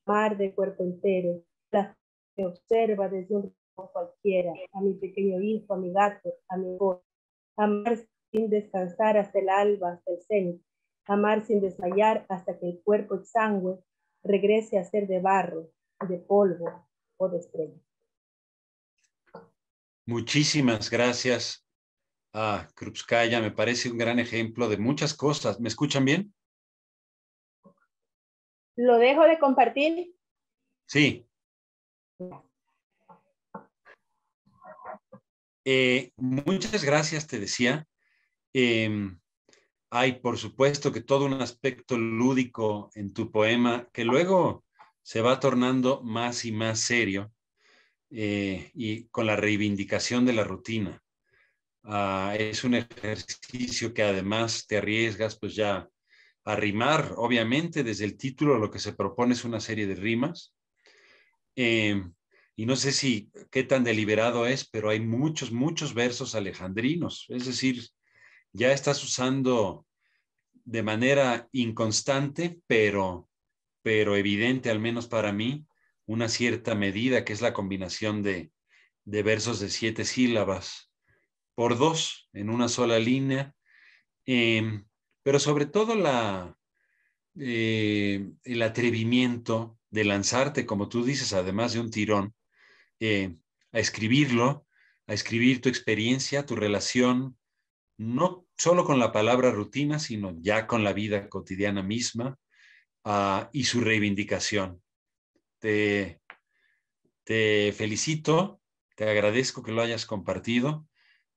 Amar de cuerpo entero, la que observa desde un cualquiera, a mi pequeño hijo, a mi gato, a mi voz. Amar sin descansar hasta el alba, hasta el seno. Amar sin desmayar hasta que el cuerpo exangüe regrese a ser de barro, de polvo o de estrella. Muchísimas gracias, Ah, Krupskaya me parece un gran ejemplo de muchas cosas. ¿Me escuchan bien? ¿Lo dejo de compartir? Sí. Eh, muchas gracias, te decía. hay, em, por supuesto, que todo un aspecto lúdico en tu poema que luego se va tornando más y más serio eh, y con la reivindicación de la rutina. Ah, es un ejercicio que además te arriesgas pues ya a rimar. Obviamente desde el título lo que se propone es una serie de rimas. Eh, y no sé si qué tan deliberado es, pero hay muchos, muchos versos alejandrinos. Es decir, ya estás usando de manera inconstante, pero, pero evidente, al menos para mí, una cierta medida que es la combinación de, de versos de siete sílabas por dos en una sola línea, em, pero sobre todo eh, el atrevimiento de lanzarte, como tú dices, además de un tirón, eh, a escribirlo, a escribir tu experiencia, tu relación, no solo con la palabra rutina, sino ya con la vida cotidiana misma ah, y su reivindicación. te felicito, te agradezco que lo hayas compartido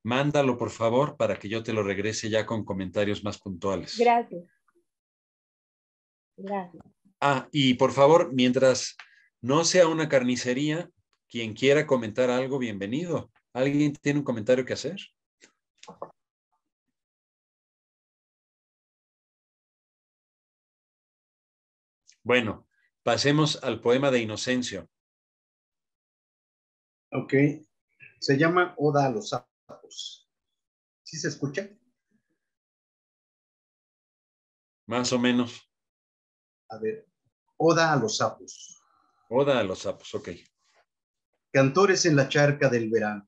mándalo por favor para que yo te lo regrese ya con comentarios más puntuales. Gracias. Gracias. Ah, y por favor, mientras no sea una carnicería, quien quiera comentar algo, bienvenido. ¿Alguien tiene un comentario que hacer? Bueno, pasemos al poema de Inocencio. Ok. Se llama Oda a los si pues, ¿Sí se escucha? Más o menos. A ver, Oda a los sapos. Oda a los sapos, ok. Cantores en la charca del verano,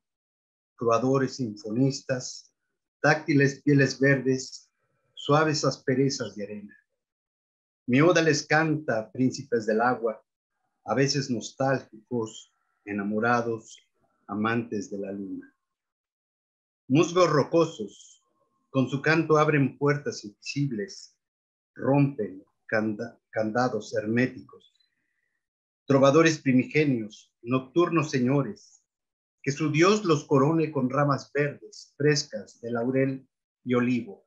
croadores sinfonistas, táctiles pieles verdes, suaves asperezas de arena. Mi Oda les canta, príncipes del agua, a veces nostálgicos, enamorados, amantes de la luna. Musgos rocosos, con su canto abren puertas invisibles, rompen candados herméticos. Trovadores primigenios, nocturnos señores, que su Dios los corone con ramas verdes, frescas de laurel y olivo.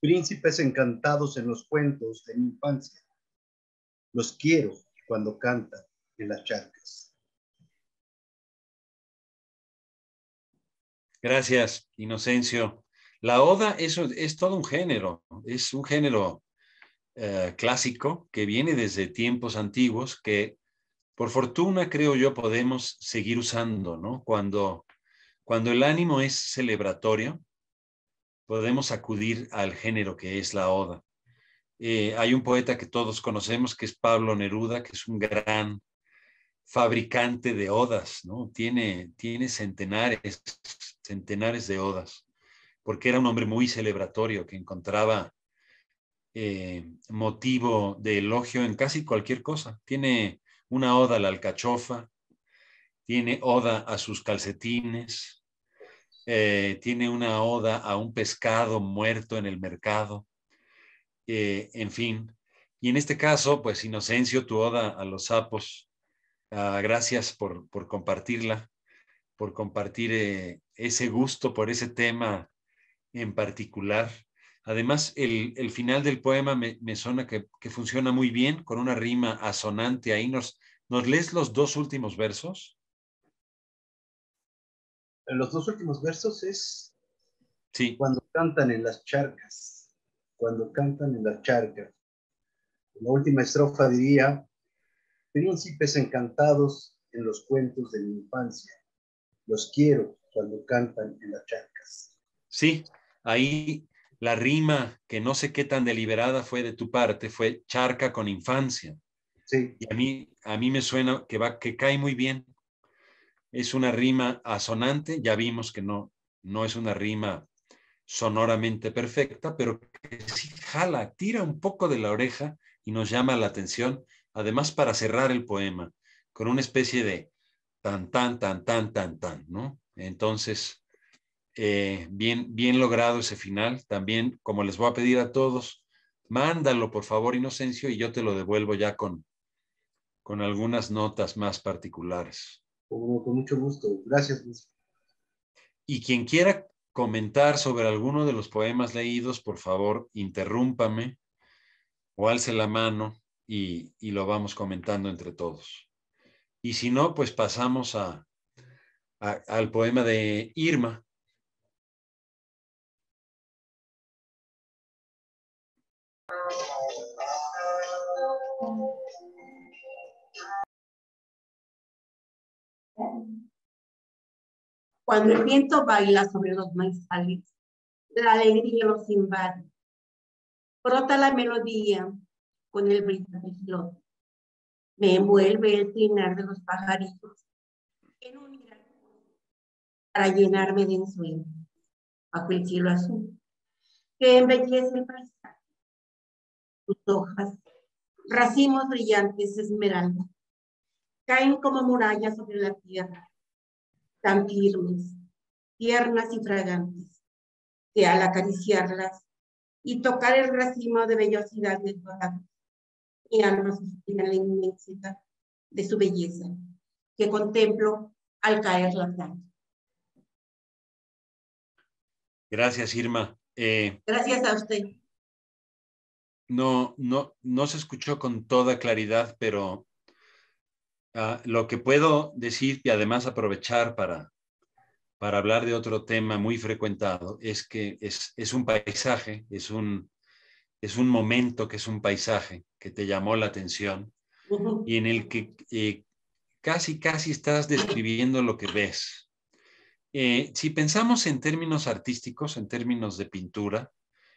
Príncipes encantados en los cuentos de mi infancia. Los quiero cuando cantan en las charcas. Gracias, Inocencio. La oda es, es todo un género, es un género eh, clásico que viene desde tiempos antiguos que por fortuna creo yo podemos seguir usando, ¿no? Cuando, cuando el ánimo es celebratorio, podemos acudir al género que es la oda. Eh, hay un poeta que todos conocemos que es Pablo Neruda, que es un gran fabricante de odas, ¿no? Tiene, tiene centenares, centenares de odas, porque era un hombre muy celebratorio que encontraba eh, motivo de elogio en casi cualquier cosa. Tiene una oda a la alcachofa, tiene oda a sus calcetines, eh, tiene una oda a un pescado muerto en el mercado, eh, en fin. Y en este caso, pues Inocencio, tu oda a los sapos, Ah, gracias por, compartirla, por compartir eh, ese gusto por ese tema en particular. Además, el, final del poema me, me suena que, funciona muy bien con una rima asonante. Ahí nos, ¿nos lees los dos últimos versos? Los dos últimos versos es sí. cuando cantan en las charcas, cuando cantan en las charcas. La última estrofa diría, príncipes encantados en los cuentos de mi infancia. Los quiero cuando cantan en las charcas. Sí, ahí la rima, que no sé qué tan deliberada fue de tu parte, fue charca con infancia. Sí. Y a mí, a mí me suena que, va, que cae muy bien. Es una rima asonante, ya vimos que no, no es una rima sonoramente perfecta, pero que sí jala, tira un poco de la oreja y nos llama la atención además para cerrar el poema, con una especie de tan, tan, tan, tan, tan, tan, ¿no? Entonces, eh, bien, bien logrado ese final. También, como les voy a pedir a todos, mándalo, por favor, Inocencio, y yo te lo devuelvo ya con, con algunas notas más particulares. con mucho gusto. Gracias, Luis. Y quien quiera comentar sobre alguno de los poemas leídos, por favor, interrúmpame o alce la mano y, lo vamos comentando entre todos. Y si no, pues pasamos al poema de Irma. Cuando el viento baila sobre los maizales, la alegría los invade. Brota la melodía, con el brillo del flot, Me envuelve el trinar de los pajaritos en un para llenarme de ensueño bajo el cielo azul que embellece el paisaje. Sus hojas, racimos brillantes esmeralda, caen como murallas sobre la tierra, tan firmes, tiernas y fragantes, que al acariciarlas y tocar el racimo de vellosidad de tu y a la inmensidad de su belleza, que contemplo al caer la tarde. Gracias, Irma. Eh, Gracias a usted. No, no, no se escuchó con toda claridad, pero ah, lo que puedo decir y además aprovechar para, para hablar de otro tema muy frecuentado es que es, es un paisaje, es un, es un momento que es un paisaje que te llamó la atención y en el que eh, casi, casi estás describiendo lo que ves. Eh, si pensamos en términos artísticos, en términos de pintura,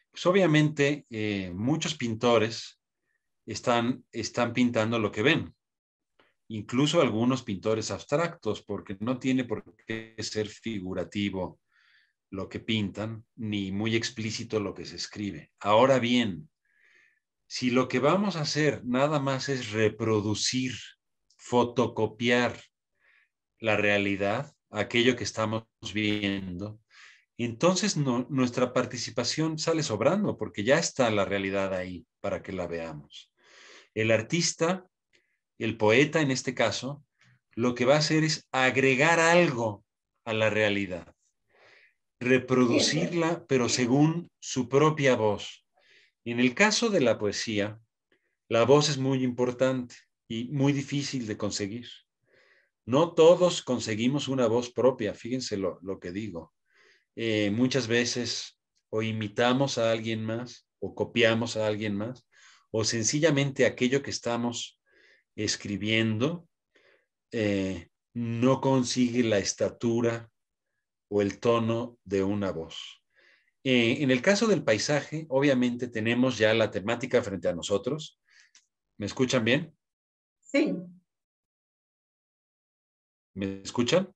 pues obviamente eh, muchos pintores están, están pintando lo que ven, incluso algunos pintores abstractos, porque no tiene por qué ser figurativo lo que pintan, ni muy explícito lo que se escribe. Ahora bien, si lo que vamos a hacer nada más es reproducir, fotocopiar la realidad, aquello que estamos viendo, entonces nuestra participación sale sobrando porque ya está la realidad ahí para que la veamos. El artista, el poeta en este caso, lo que va a hacer es agregar algo a la realidad reproducirla, pero según su propia voz. en el caso de la poesía, la voz es muy importante y muy difícil de conseguir. No todos conseguimos una voz propia, fíjense lo, que digo. Eh, muchas veces o imitamos a alguien más o copiamos a alguien más o sencillamente aquello que estamos escribiendo eh, no consigue la estatura o el tono de una voz. Eh, en el caso del paisaje, obviamente tenemos ya la temática frente a nosotros. ¿Me escuchan bien? Sí. ¿Me escuchan?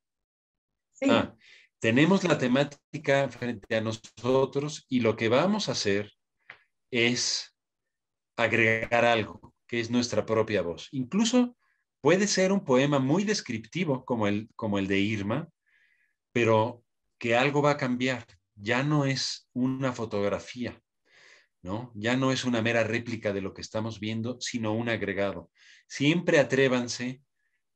Sí. Ah, tenemos la temática frente a nosotros y lo que vamos a hacer es agregar algo, que es nuestra propia voz. Incluso puede ser un poema muy descriptivo como el, como el de Irma, pero que algo va a cambiar. Ya no es una fotografía, ¿no? Ya no es una mera réplica de lo que estamos viendo, sino un agregado. Siempre atrévanse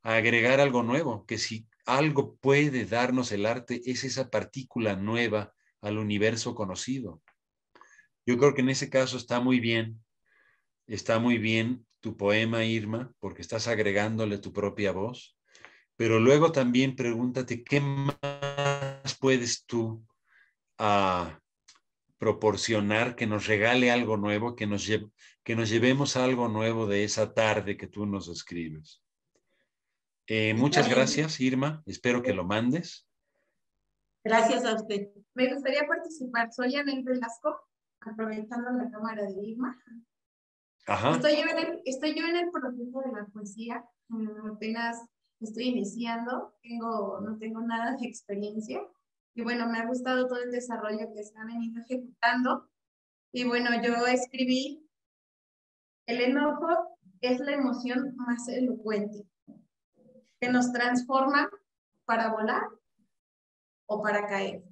a agregar algo nuevo, que si algo puede darnos el arte es esa partícula nueva al universo conocido. Yo creo que en ese caso está muy bien, está muy bien tu poema, Irma, porque estás agregándole tu propia voz, pero luego también pregúntate qué más puedes tú ah, proporcionar que nos regale algo nuevo, que nos, que nos llevemos algo nuevo de esa tarde que tú nos escribes? Eh, muchas gracias, Irma. Espero que lo mandes. Gracias a usted. Me gustaría participar. Soy Anel Velasco, aprovechando la cámara de Irma. Estoy, yo en el, estoy yo en el proceso de la poesía. Apenas estoy iniciando, tengo, no tengo nada de experiencia. Y bueno, me ha gustado todo el desarrollo que se ha ejecutando. Y bueno, yo escribí, el enojo es la emoción más elocuente, que nos transforma para volar o para caer.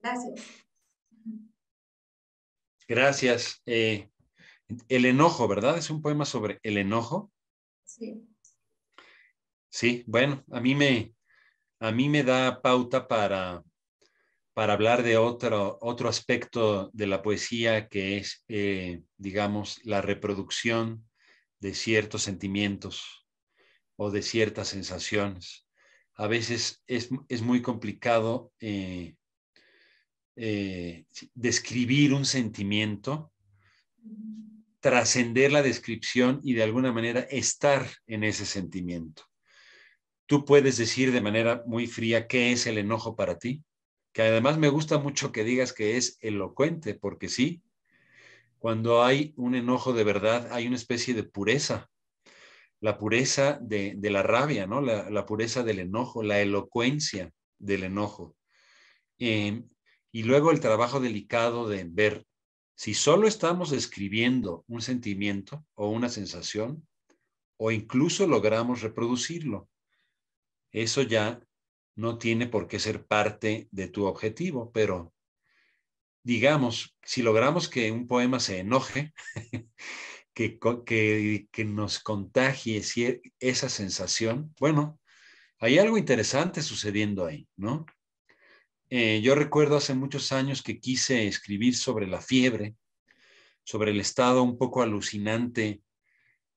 Gracias. Gracias. Eh, el enojo, ¿verdad? Es un poema sobre el enojo. Sí. Sí, bueno, a mí me, a mí me da pauta para, para hablar de otro, otro aspecto de la poesía que es, eh, digamos, la reproducción de ciertos sentimientos o de ciertas sensaciones. A veces es, muy complicado eh, eh, describir un sentimiento, trascender la descripción y de alguna manera estar en ese sentimiento tú puedes decir de manera muy fría qué es el enojo para ti, que además me gusta mucho que digas que es elocuente, porque sí, cuando hay un enojo de verdad, hay una especie de pureza, la pureza de, la rabia, ¿no? La, pureza del enojo, la elocuencia del enojo. Em, y luego el trabajo delicado de ver si solo estamos escribiendo un sentimiento o una sensación, o incluso logramos reproducirlo eso ya no tiene por qué ser parte de tu objetivo, pero digamos, si logramos que un poema se enoje, que, que, nos contagie esa sensación, bueno, hay algo interesante sucediendo ahí, ¿no? Eh, yo recuerdo hace muchos años que quise escribir sobre la fiebre, sobre el estado un poco alucinante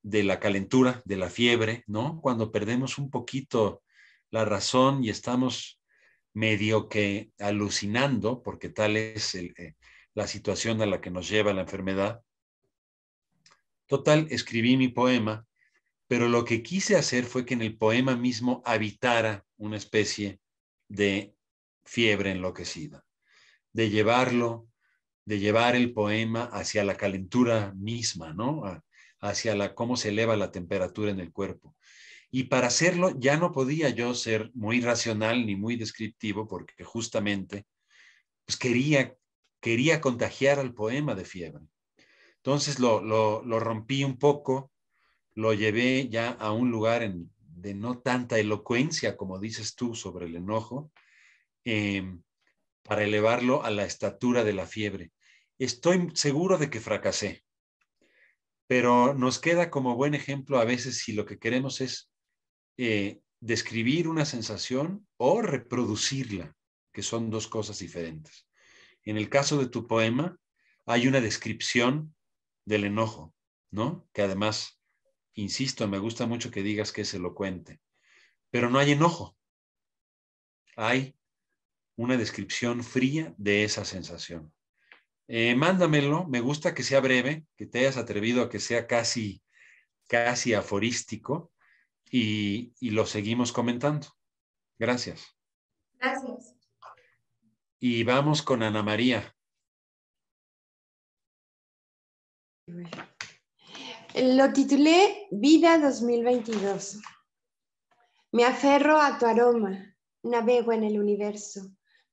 de la calentura, de la fiebre, ¿no? Cuando perdemos un poquito la razón y estamos medio que alucinando, porque tal es eh, la situación a la que nos lleva la enfermedad. Total, escribí mi poema, pero lo que quise hacer fue que en el poema mismo habitara una especie de fiebre enloquecida, de llevarlo, de llevar el poema hacia la calentura misma, ¿no? hacia la cómo se eleva la temperatura en el cuerpo. Y para hacerlo ya no podía yo ser muy racional ni muy descriptivo porque justamente pues, quería, quería contagiar al poema de fiebre. Entonces lo, rompí un poco, lo llevé ya a un lugar de no tanta elocuencia como dices tú sobre el enojo, em, para elevarlo a la estatura de la fiebre. Estoy seguro de que fracasé, pero nos queda como buen ejemplo a veces si lo que queremos es eh, describir una sensación o reproducirla, que son dos cosas diferentes. En el caso de tu poema, hay una descripción del enojo, ¿no? Que además, insisto, me gusta mucho que digas que es elocuente, pero no hay enojo. Hay una descripción fría de esa sensación. Eh, mándamelo, me gusta que sea breve, que te hayas atrevido a que sea casi, casi aforístico, y, lo seguimos comentando. Gracias. Gracias. Y vamos con Ana María. Lo titulé Vida 2022. Me aferro a tu aroma, navego en el universo.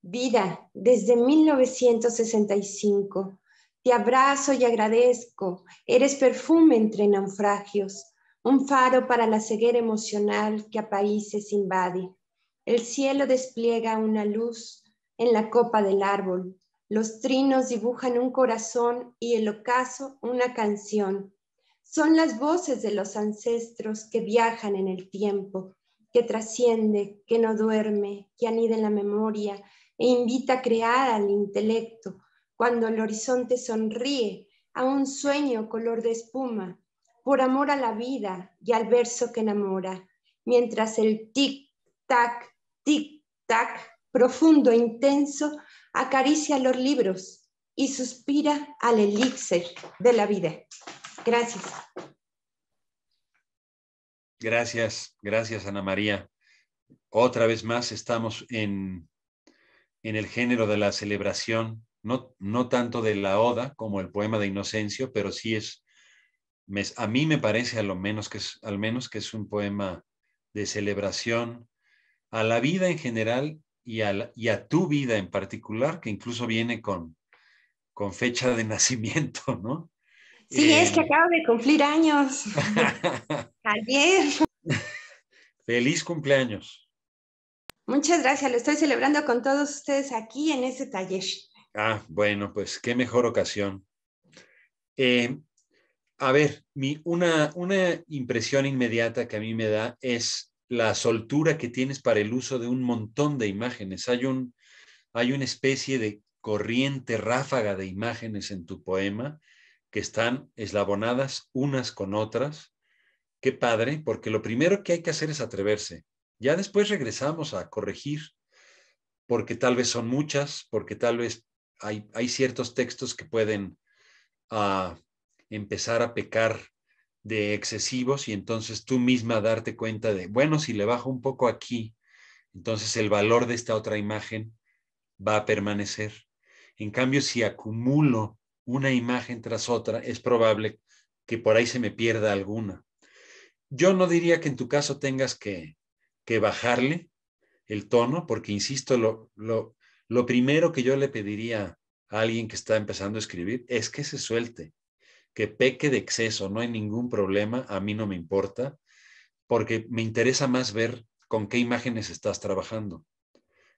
Vida desde 1965. Te abrazo y agradezco. Eres perfume entre naufragios un faro para la ceguera emocional que a países invade. El cielo despliega una luz en la copa del árbol. Los trinos dibujan un corazón y el ocaso una canción. Son las voces de los ancestros que viajan en el tiempo, que trasciende, que no duerme, que anida en la memoria e invita a crear al intelecto cuando el horizonte sonríe a un sueño color de espuma por amor a la vida y al verso que enamora, mientras el tic-tac, tic-tac, profundo e intenso, acaricia los libros y suspira al elixir de la vida. Gracias. Gracias, gracias Ana María. Otra vez más estamos en, en el género de la celebración, no, no tanto de la oda como el poema de Inocencio, pero sí es a mí me parece a lo menos que es, al menos que es un poema de celebración a la vida en general y a, tu vida en particular, que incluso viene con, con fecha de nacimiento, ¿no? Sí, es que eh, acabo de cumplir años. Ayer. Feliz cumpleaños. Muchas gracias, lo estoy celebrando con todos ustedes aquí en este taller. Ah, bueno, pues qué mejor ocasión. Eh, a ver, mi, una, una impresión inmediata que a mí me da es la soltura que tienes para el uso de un montón de imágenes. Hay, un, hay una especie de corriente ráfaga de imágenes en tu poema que están eslabonadas unas con otras. Qué padre, porque lo primero que hay que hacer es atreverse. Ya después regresamos a corregir, porque tal vez son muchas, porque tal vez hay, ciertos textos que pueden ah, empezar a pecar de excesivos y entonces tú misma darte cuenta de, bueno, si le bajo un poco aquí, entonces el valor de esta otra imagen va a permanecer. En cambio, si acumulo una imagen tras otra, es probable que por ahí se me pierda alguna. Yo no diría que en tu caso tengas que, que bajarle el tono, porque, insisto, lo, lo primero que yo le pediría a alguien que está empezando a escribir es que se suelte, que peque de exceso, no hay ningún problema, a mí no me importa, porque me interesa más ver con qué imágenes estás trabajando,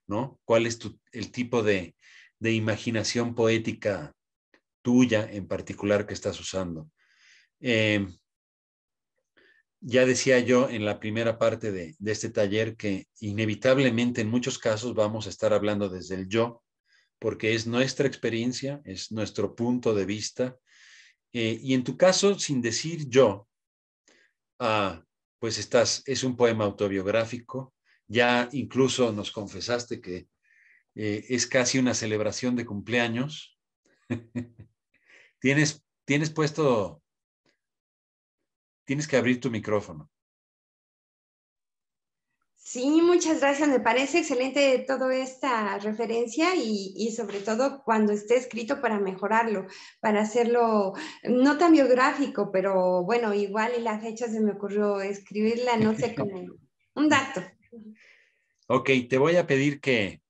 ¿no? ¿Cuál es el tipo de, imaginación poética tuya en particular que estás usando? Em, ya decía yo en la primera parte de, de, este taller que inevitablemente en muchos casos vamos a estar hablando desde el yo, porque es nuestra experiencia, es nuestro punto de vista, eh, y en tu caso, sin decir yo, ah, pues estás, es un poema autobiográfico, ya incluso nos confesaste que eh, es casi una celebración de cumpleaños. tienes puesto, tienes que abrir tu micrófono. Sí, muchas gracias. Me parece excelente toda esta referencia y, sobre todo cuando esté escrito para mejorarlo, para hacerlo no tan biográfico, pero bueno, igual y la fecha se me ocurrió escribirla, no sé cómo. Un dato. Ok, te voy a pedir que,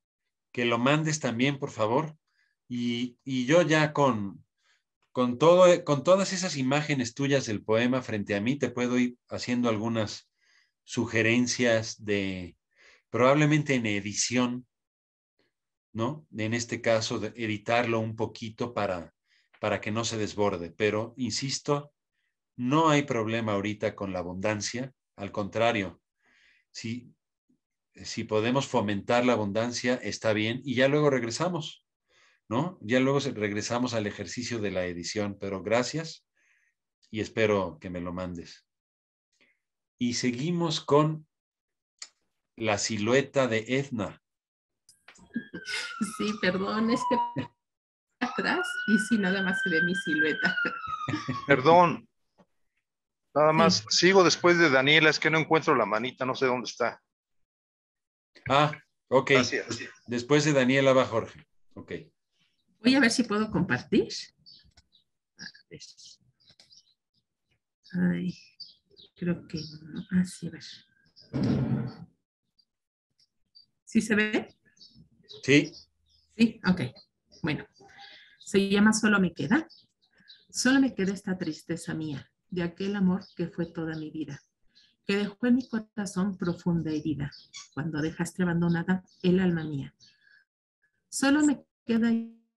lo mandes también, por favor. Y, y yo ya con, con, todo, con todas esas imágenes tuyas del poema frente a mí, te puedo ir haciendo algunas sugerencias de, probablemente en edición, ¿no? En este caso, de editarlo un poquito para, para que no se desborde. Pero, insisto, no hay problema ahorita con la abundancia. Al contrario, si, si podemos fomentar la abundancia, está bien. Y ya luego regresamos, ¿no? Ya luego regresamos al ejercicio de la edición. Pero gracias y espero que me lo mandes. Y seguimos con la silueta de Edna. Sí, perdón, es que atrás y si sí, nada más se ve mi silueta. Perdón, nada más sigo después de Daniela, es que no encuentro la manita, no sé dónde está. Ah, ok. Después de Daniela va Jorge. Ok. Voy a ver si puedo compartir. Creo que Así, ah, a ver. ¿Sí se ve? Sí. Sí, ok. Bueno, se llama Solo me queda. Solo me queda esta tristeza mía de aquel amor que fue toda mi vida, que dejó en mi corazón profunda herida cuando dejaste abandonada el alma mía. Solo me queda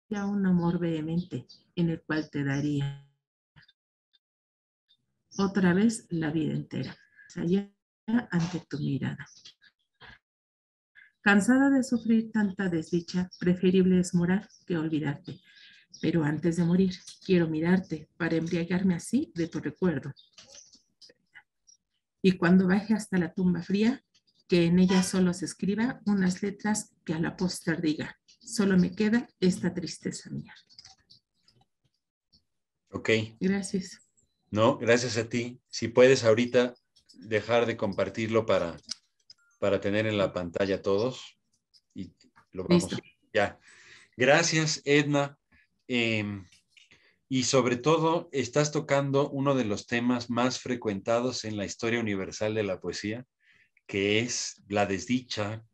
ya un amor vehemente en el cual te daría otra vez la vida entera, allá ante tu mirada. Cansada de sufrir tanta desdicha, preferible es morar que olvidarte. Pero antes de morir, quiero mirarte para embriagarme así de tu recuerdo. Y cuando baje hasta la tumba fría, que en ella solo se escriba unas letras que a la postre diga, solo me queda esta tristeza mía. Ok. Gracias. ¿no? Gracias a ti. Si puedes ahorita dejar de compartirlo para, para tener en la pantalla todos. Y lo vamos. Ya. Gracias, Edna. Em, y sobre todo, estás tocando uno de los temas más frecuentados en la historia universal de la poesía, que es la desdicha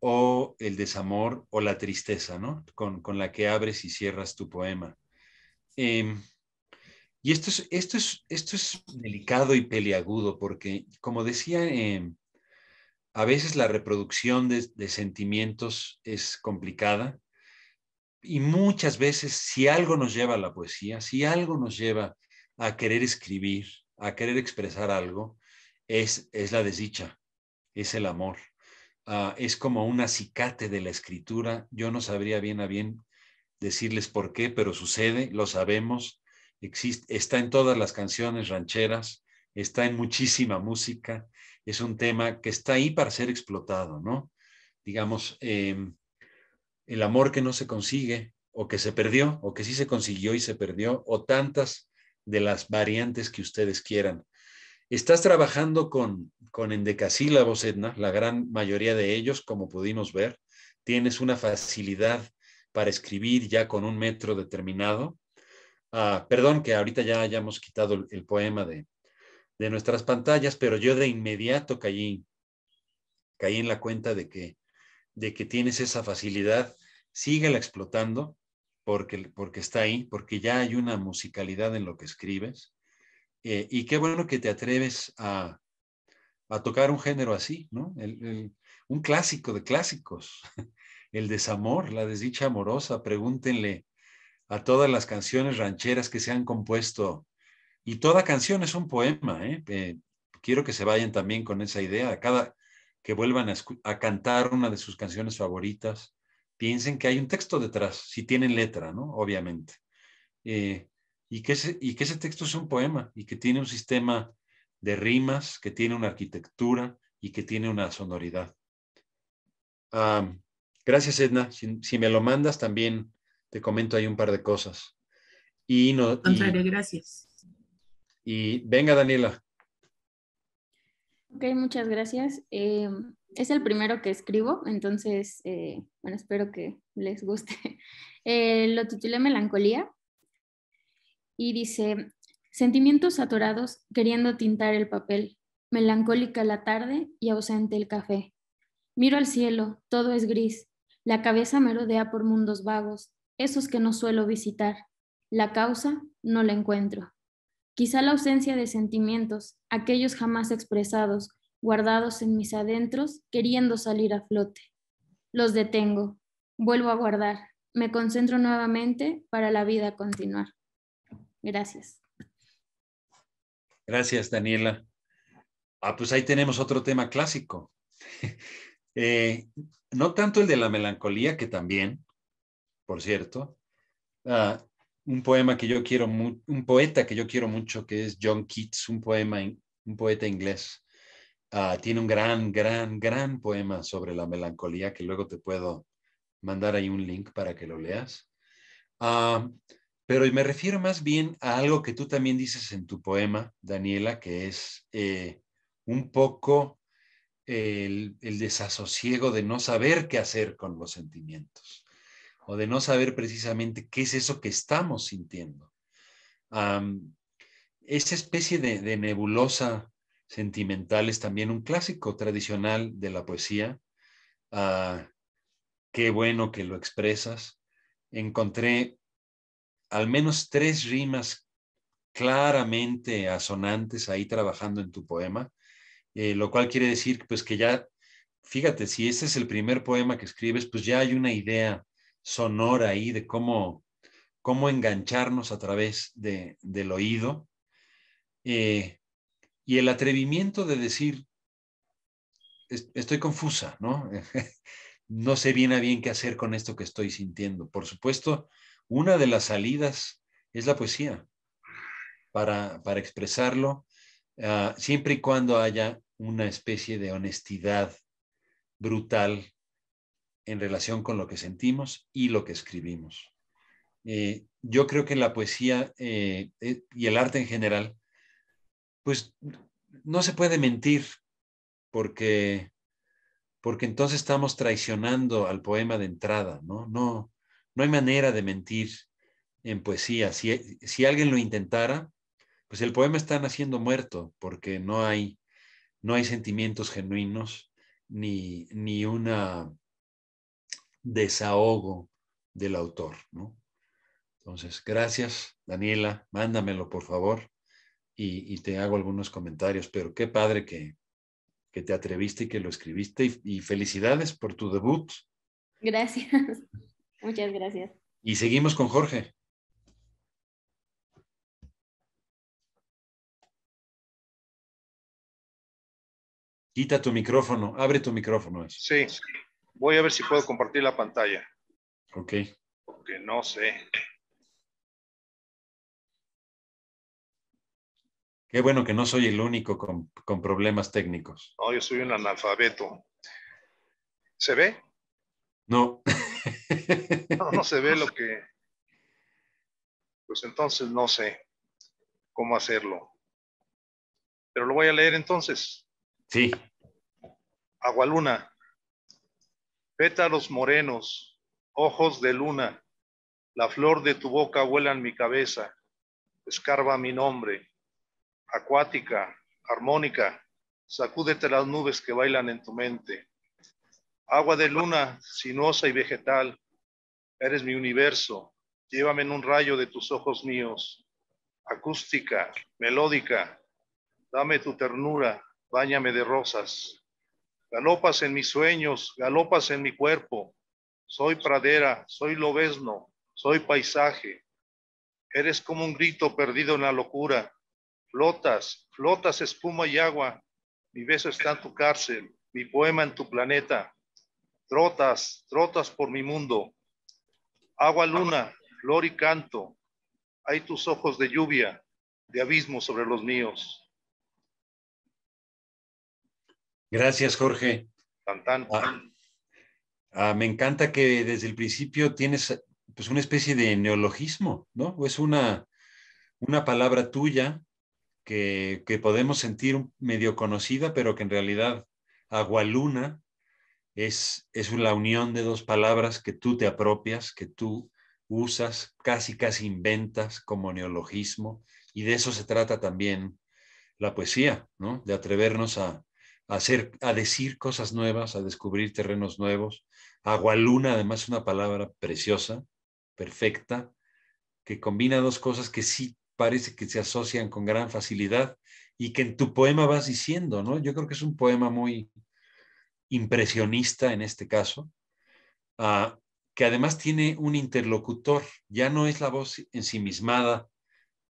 o el desamor o la tristeza, ¿no? Con, con la que abres y cierras tu poema. Em, y esto es, esto esto es delicado y peliagudo porque, como decía, em, a veces la reproducción de, sentimientos es complicada y muchas veces si algo nos lleva a la poesía, si algo nos lleva a querer escribir, a querer expresar algo, es, la desdicha, es el amor. Ah, es como un acicate de la escritura. Yo no sabría bien a bien decirles por qué, pero sucede, lo sabemos, existe, está en todas las canciones rancheras, está en muchísima música, es un tema que está ahí para ser explotado, ¿no? Digamos, em, el amor que no se consigue o que se perdió o que sí se consiguió y se perdió o tantas de las variantes que ustedes quieran. Estás trabajando con, con endecasílabos, Edna, la gran mayoría de ellos, como pudimos ver. Tienes una facilidad para escribir ya con un metro determinado Ah, perdón que ahorita ya hayamos quitado el, poema de, de, nuestras pantallas, pero yo de inmediato caí, caí en la cuenta de que, de que tienes esa facilidad, síguela explotando porque, porque está ahí, porque ya hay una musicalidad en lo que escribes. Eh, y qué bueno que te atreves a, a tocar un género así, ¿no? un clásico de clásicos, el desamor, la desdicha amorosa. Pregúntenle a todas las canciones rancheras que se han compuesto. Y toda canción es un poema. ¿eh? Eh, quiero que se vayan también con esa idea. Cada que vuelvan a, cantar una de sus canciones favoritas, piensen que hay un texto detrás, si tienen letra, ¿no? Obviamente. Eh, y, que ese, y que ese texto es un poema y que tiene un sistema de rimas, que tiene una arquitectura y que tiene una sonoridad. Ah, gracias, Edna. Si, si, me lo mandas también te comento ahí un par de cosas. Y no, gracias. Y venga, Daniela. Ok, muchas gracias. Eh, es el primero que escribo, entonces, eh, bueno, espero que les guste. Eh, lo titulé Melancolía y dice, sentimientos atorados queriendo tintar el papel, melancólica la tarde y ausente el café. Miro al cielo, todo es gris, la cabeza me rodea por mundos vagos, esos que no suelo visitar. La causa no la encuentro. Quizá la ausencia de sentimientos, aquellos jamás expresados, guardados en mis adentros, queriendo salir a flote. Los detengo, vuelvo a guardar, me concentro nuevamente para la vida continuar. Gracias. Gracias, Daniela. Ah, pues ahí tenemos otro tema clásico. Eh, no tanto el de la melancolía, que también, por cierto, ah, un poema que yo quiero, un poeta que yo quiero mucho, que es John Keats, un, poema, un poeta inglés. Ah, tiene un gran, gran, gran poema sobre la melancolía que luego te puedo mandar ahí un link para que lo leas. Ah, pero me refiero más bien a algo que tú también dices en tu poema, Daniela, que es eh, un poco el desasosiego de no saber qué hacer con los sentimientos o de no saber precisamente qué es eso que estamos sintiendo. esa especie de, nebulosa sentimental es también un clásico tradicional de la poesía. Ah, qué bueno que lo expresas. Encontré al menos tres rimas claramente asonantes ahí trabajando en tu poema, eh, lo cual quiere decir pues que ya, fíjate, si este es el primer poema que escribes, pues ya hay una idea sonora ahí de cómo, cómo engancharnos a través de, del oído. Eh, y el atrevimiento de decir, estoy confusa, ¿no? no sé bien a bien qué hacer con esto que estoy sintiendo. Por supuesto, una de las salidas es la poesía para, para expresarlo, ah, siempre y cuando haya una especie de honestidad brutal en relación con lo que sentimos y lo que escribimos. Eh, yo creo que la poesía eh, eh, y el arte en general, pues no se puede mentir porque, porque entonces estamos traicionando al poema de entrada, ¿no? No, no hay manera de mentir en poesía. Si, alguien lo intentara, pues el poema está naciendo muerto porque no hay, no hay sentimientos genuinos ni, ni una desahogo del autor, ¿no? Entonces, gracias, Daniela, mándamelo por favor y, te hago algunos comentarios, pero qué padre que, que te atreviste y que lo escribiste y, felicidades por tu debut. Gracias, muchas gracias. Y seguimos con Jorge. Quita tu micrófono, abre tu micrófono. Sí. Voy a ver si puedo compartir la pantalla. Ok. Porque no sé. Qué bueno que no soy el único con, problemas técnicos. No, yo soy un analfabeto. ¿Se ve? No. no, no se ve lo que... Pues entonces no sé cómo hacerlo. Pero lo voy a leer entonces. Sí. Agualuna. Pétalos morenos, ojos de luna, la flor de tu boca vuela en mi cabeza, escarba mi nombre, acuática, armónica, sacúdete las nubes que bailan en tu mente. Agua de luna, sinuosa y vegetal, eres mi universo, llévame en un rayo de tus ojos míos, acústica, melódica, dame tu ternura, báñame de rosas, galopas en mis sueños, galopas en mi cuerpo. Soy pradera, soy lobesno, soy paisaje. Eres como un grito perdido en la locura. Flotas, flotas espuma y agua. Mi beso está en tu cárcel, mi poema en tu planeta. Trotas, trotas por mi mundo. Agua luna, flor y canto. Hay tus ojos de lluvia, de abismo sobre los míos. Gracias, Jorge. Ah, ah, me encanta que desde el principio tienes pues, una especie de neologismo, ¿no? Es una, una palabra tuya que, podemos sentir medio conocida, pero que en realidad agualuna es, es la unión de dos palabras que tú te apropias, que tú usas, casi casi inventas como neologismo, y de eso se trata también la poesía, ¿no? De atrevernos a, a, a decir cosas nuevas, a descubrir terrenos nuevos. Agualuna, además, es una palabra preciosa, perfecta, que combina dos cosas que sí parece que se asocian con gran facilidad y que en tu poema vas diciendo, ¿no? Yo creo que es un poema muy impresionista en este caso, ah, que además tiene un interlocutor, ya no es la voz ensimismada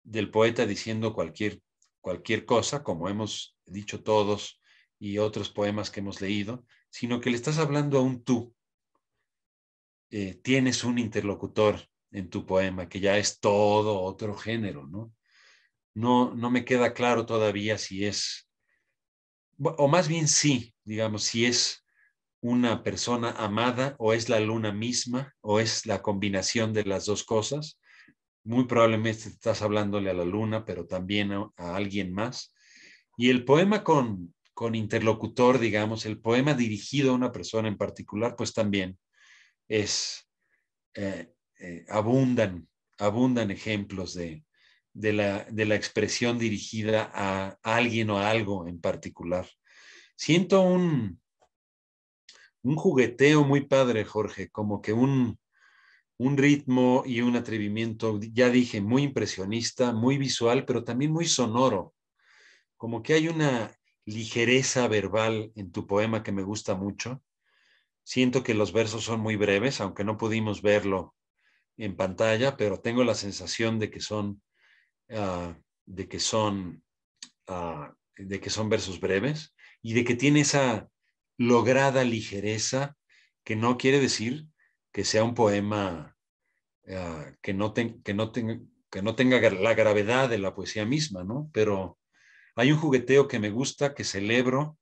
del poeta diciendo cualquier, cualquier cosa, como hemos dicho todos y otros poemas que hemos leído, sino que le estás hablando a un tú. Eh, tienes un interlocutor en tu poema que ya es todo otro género, ¿no? No, no me queda claro todavía si es, o más bien sí, digamos, si es una persona amada o es la luna misma o es la combinación de las dos cosas. Muy probablemente estás hablándole a la luna, pero también a alguien más. Y el poema con, con interlocutor, digamos, el poema dirigido a una persona en particular, pues también es, eh, eh, abundan, abundan ejemplos de, de, la, expresión dirigida a alguien o a algo en particular. Siento un, un jugueteo muy padre, Jorge, como que un, un, ritmo y un atrevimiento, ya dije, muy impresionista, muy visual, pero también muy sonoro. Como que hay una, ligereza verbal en tu poema que me gusta mucho. Siento que los versos son muy breves, aunque no pudimos verlo en pantalla, pero tengo la sensación de que son, ah, de que son, ah, de que son versos breves y de que tiene esa lograda ligereza que no quiere decir que sea un poema ah, que, no que, no que no tenga la gravedad de la poesía misma, ¿no? Pero hay un jugueteo que me gusta, que celebro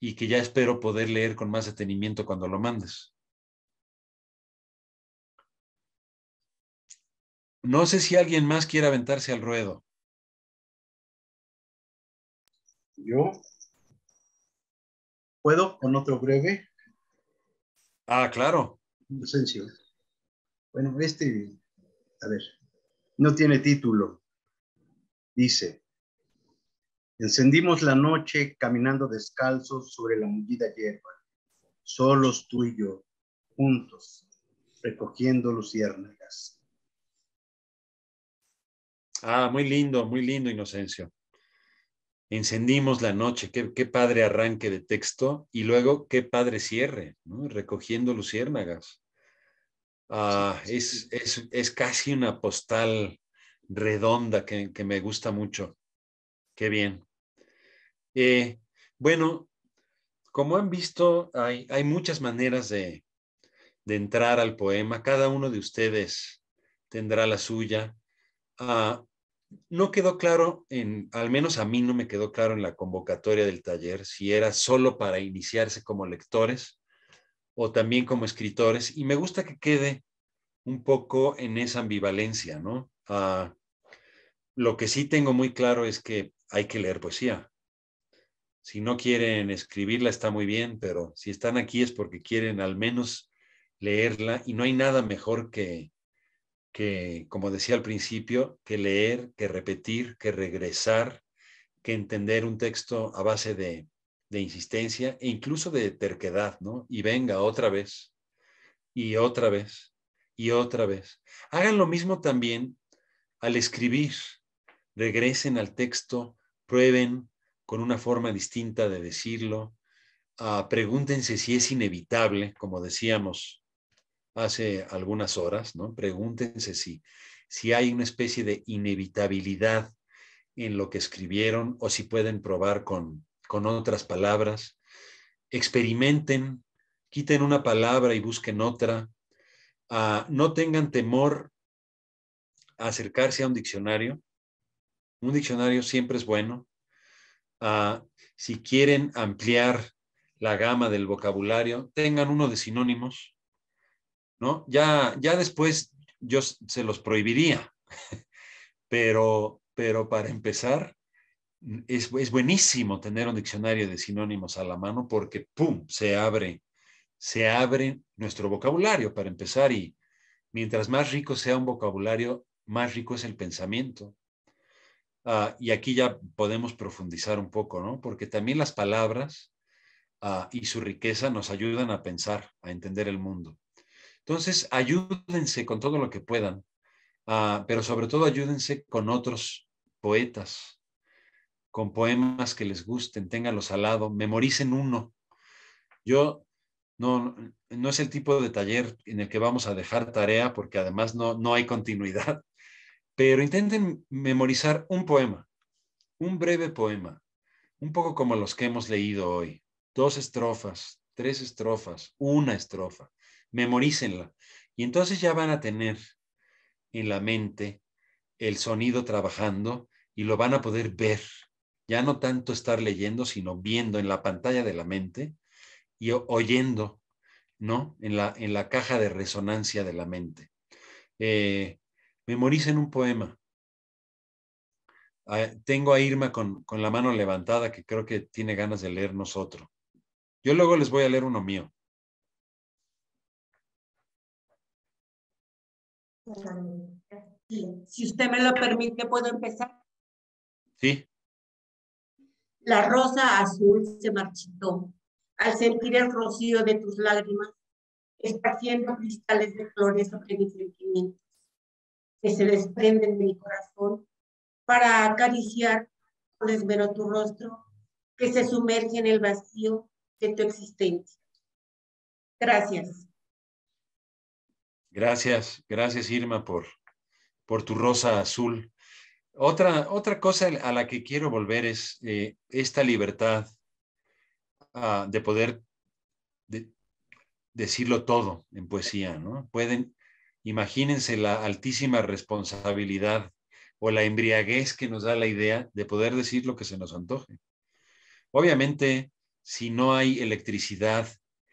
y que ya espero poder leer con más detenimiento cuando lo mandes. No sé si alguien más quiere aventarse al ruedo. ¿Yo? ¿Puedo con otro breve? Ah, claro. Bueno, este, a ver, no tiene título. Dice, Encendimos la noche caminando descalzos sobre la mullida hierba, solos tú y yo, juntos, recogiendo luciérnagas. Ah, muy lindo, muy lindo, Inocencio. Encendimos la noche, qué, padre arranque de texto y luego qué padre cierre, recogiendo luciérnagas. Ah, Es, casi una postal redonda que, que me gusta mucho. Qué bien. Eh, bueno, como han visto, hay, muchas maneras de, de, entrar al poema. Cada uno de ustedes tendrá la suya. Ah, no quedó claro, en, al menos a mí no me quedó claro en la convocatoria del taller, si era solo para iniciarse como lectores o también como escritores. Y me gusta que quede un poco en esa ambivalencia, ¿no? Ah, lo que sí tengo muy claro es que hay que leer poesía. Si no quieren escribirla, está muy bien, pero si están aquí es porque quieren al menos leerla y no hay nada mejor que, que, como decía al principio, que leer, que repetir, que regresar, que entender un texto a base de, de insistencia e incluso de terquedad, ¿no? Y venga otra vez, y otra vez, y otra vez. Hagan lo mismo también al escribir. Regresen al texto, prueben, con una forma distinta de decirlo. Ah, pregúntense si es inevitable, como decíamos hace algunas horas, ¿no? Pregúntense si, si hay una especie de inevitabilidad en lo que escribieron o si pueden probar con, con otras palabras. Experimenten, quiten una palabra y busquen otra. Ah, no tengan temor a acercarse a un diccionario. Un diccionario siempre es bueno si quieren ampliar la gama del vocabulario, tengan uno de sinónimos, ¿no? Ya, ya después yo se los prohibiría, pero, pero para empezar, es, es, buenísimo tener un diccionario de sinónimos a la mano porque, ¡pum!, se abre, se abre nuestro vocabulario para empezar y mientras más rico sea un vocabulario, más rico es el pensamiento. Ah, y aquí ya podemos profundizar un poco, ¿no? Porque también las palabras ah, y su riqueza nos ayudan a pensar, a entender el mundo. Entonces, ayúdense con todo lo que puedan, ah, pero sobre todo ayúdense con otros poetas, con poemas que les gusten, tenganlos al lado, memoricen uno. Yo no, no es el tipo de taller en el que vamos a dejar tarea porque además no, no hay continuidad pero intenten memorizar un poema, un breve poema, un poco como los que hemos leído hoy, dos estrofas, tres estrofas, una estrofa, memorícenla y entonces ya van a tener en la mente el sonido trabajando y lo van a poder ver, ya no tanto estar leyendo, sino viendo en la pantalla de la mente y oyendo, ¿no? En la, en la caja de resonancia de la mente. Eh, memoricen un poema. Ah, tengo a Irma con, la mano levantada que creo que tiene ganas de leer nosotros. Yo luego les voy a leer uno mío. Si usted me lo permite, ¿puedo empezar? Sí. La rosa azul se marchitó al sentir el rocío de tus lágrimas, está esparciendo cristales de flores sobre mi sentimiento que se desprenden de mi corazón para acariciar con esmero tu rostro que se sumerge en el vacío de tu existencia. Gracias. Gracias, gracias Irma por, por tu rosa azul. Otra, otra cosa a la que quiero volver es eh, esta libertad ah, de poder decirlo todo en poesía, ¿no? Pueden, Imagínense la altísima responsabilidad o la embriaguez que nos da la idea de poder decir lo que se nos antoje. Obviamente, si no hay electricidad,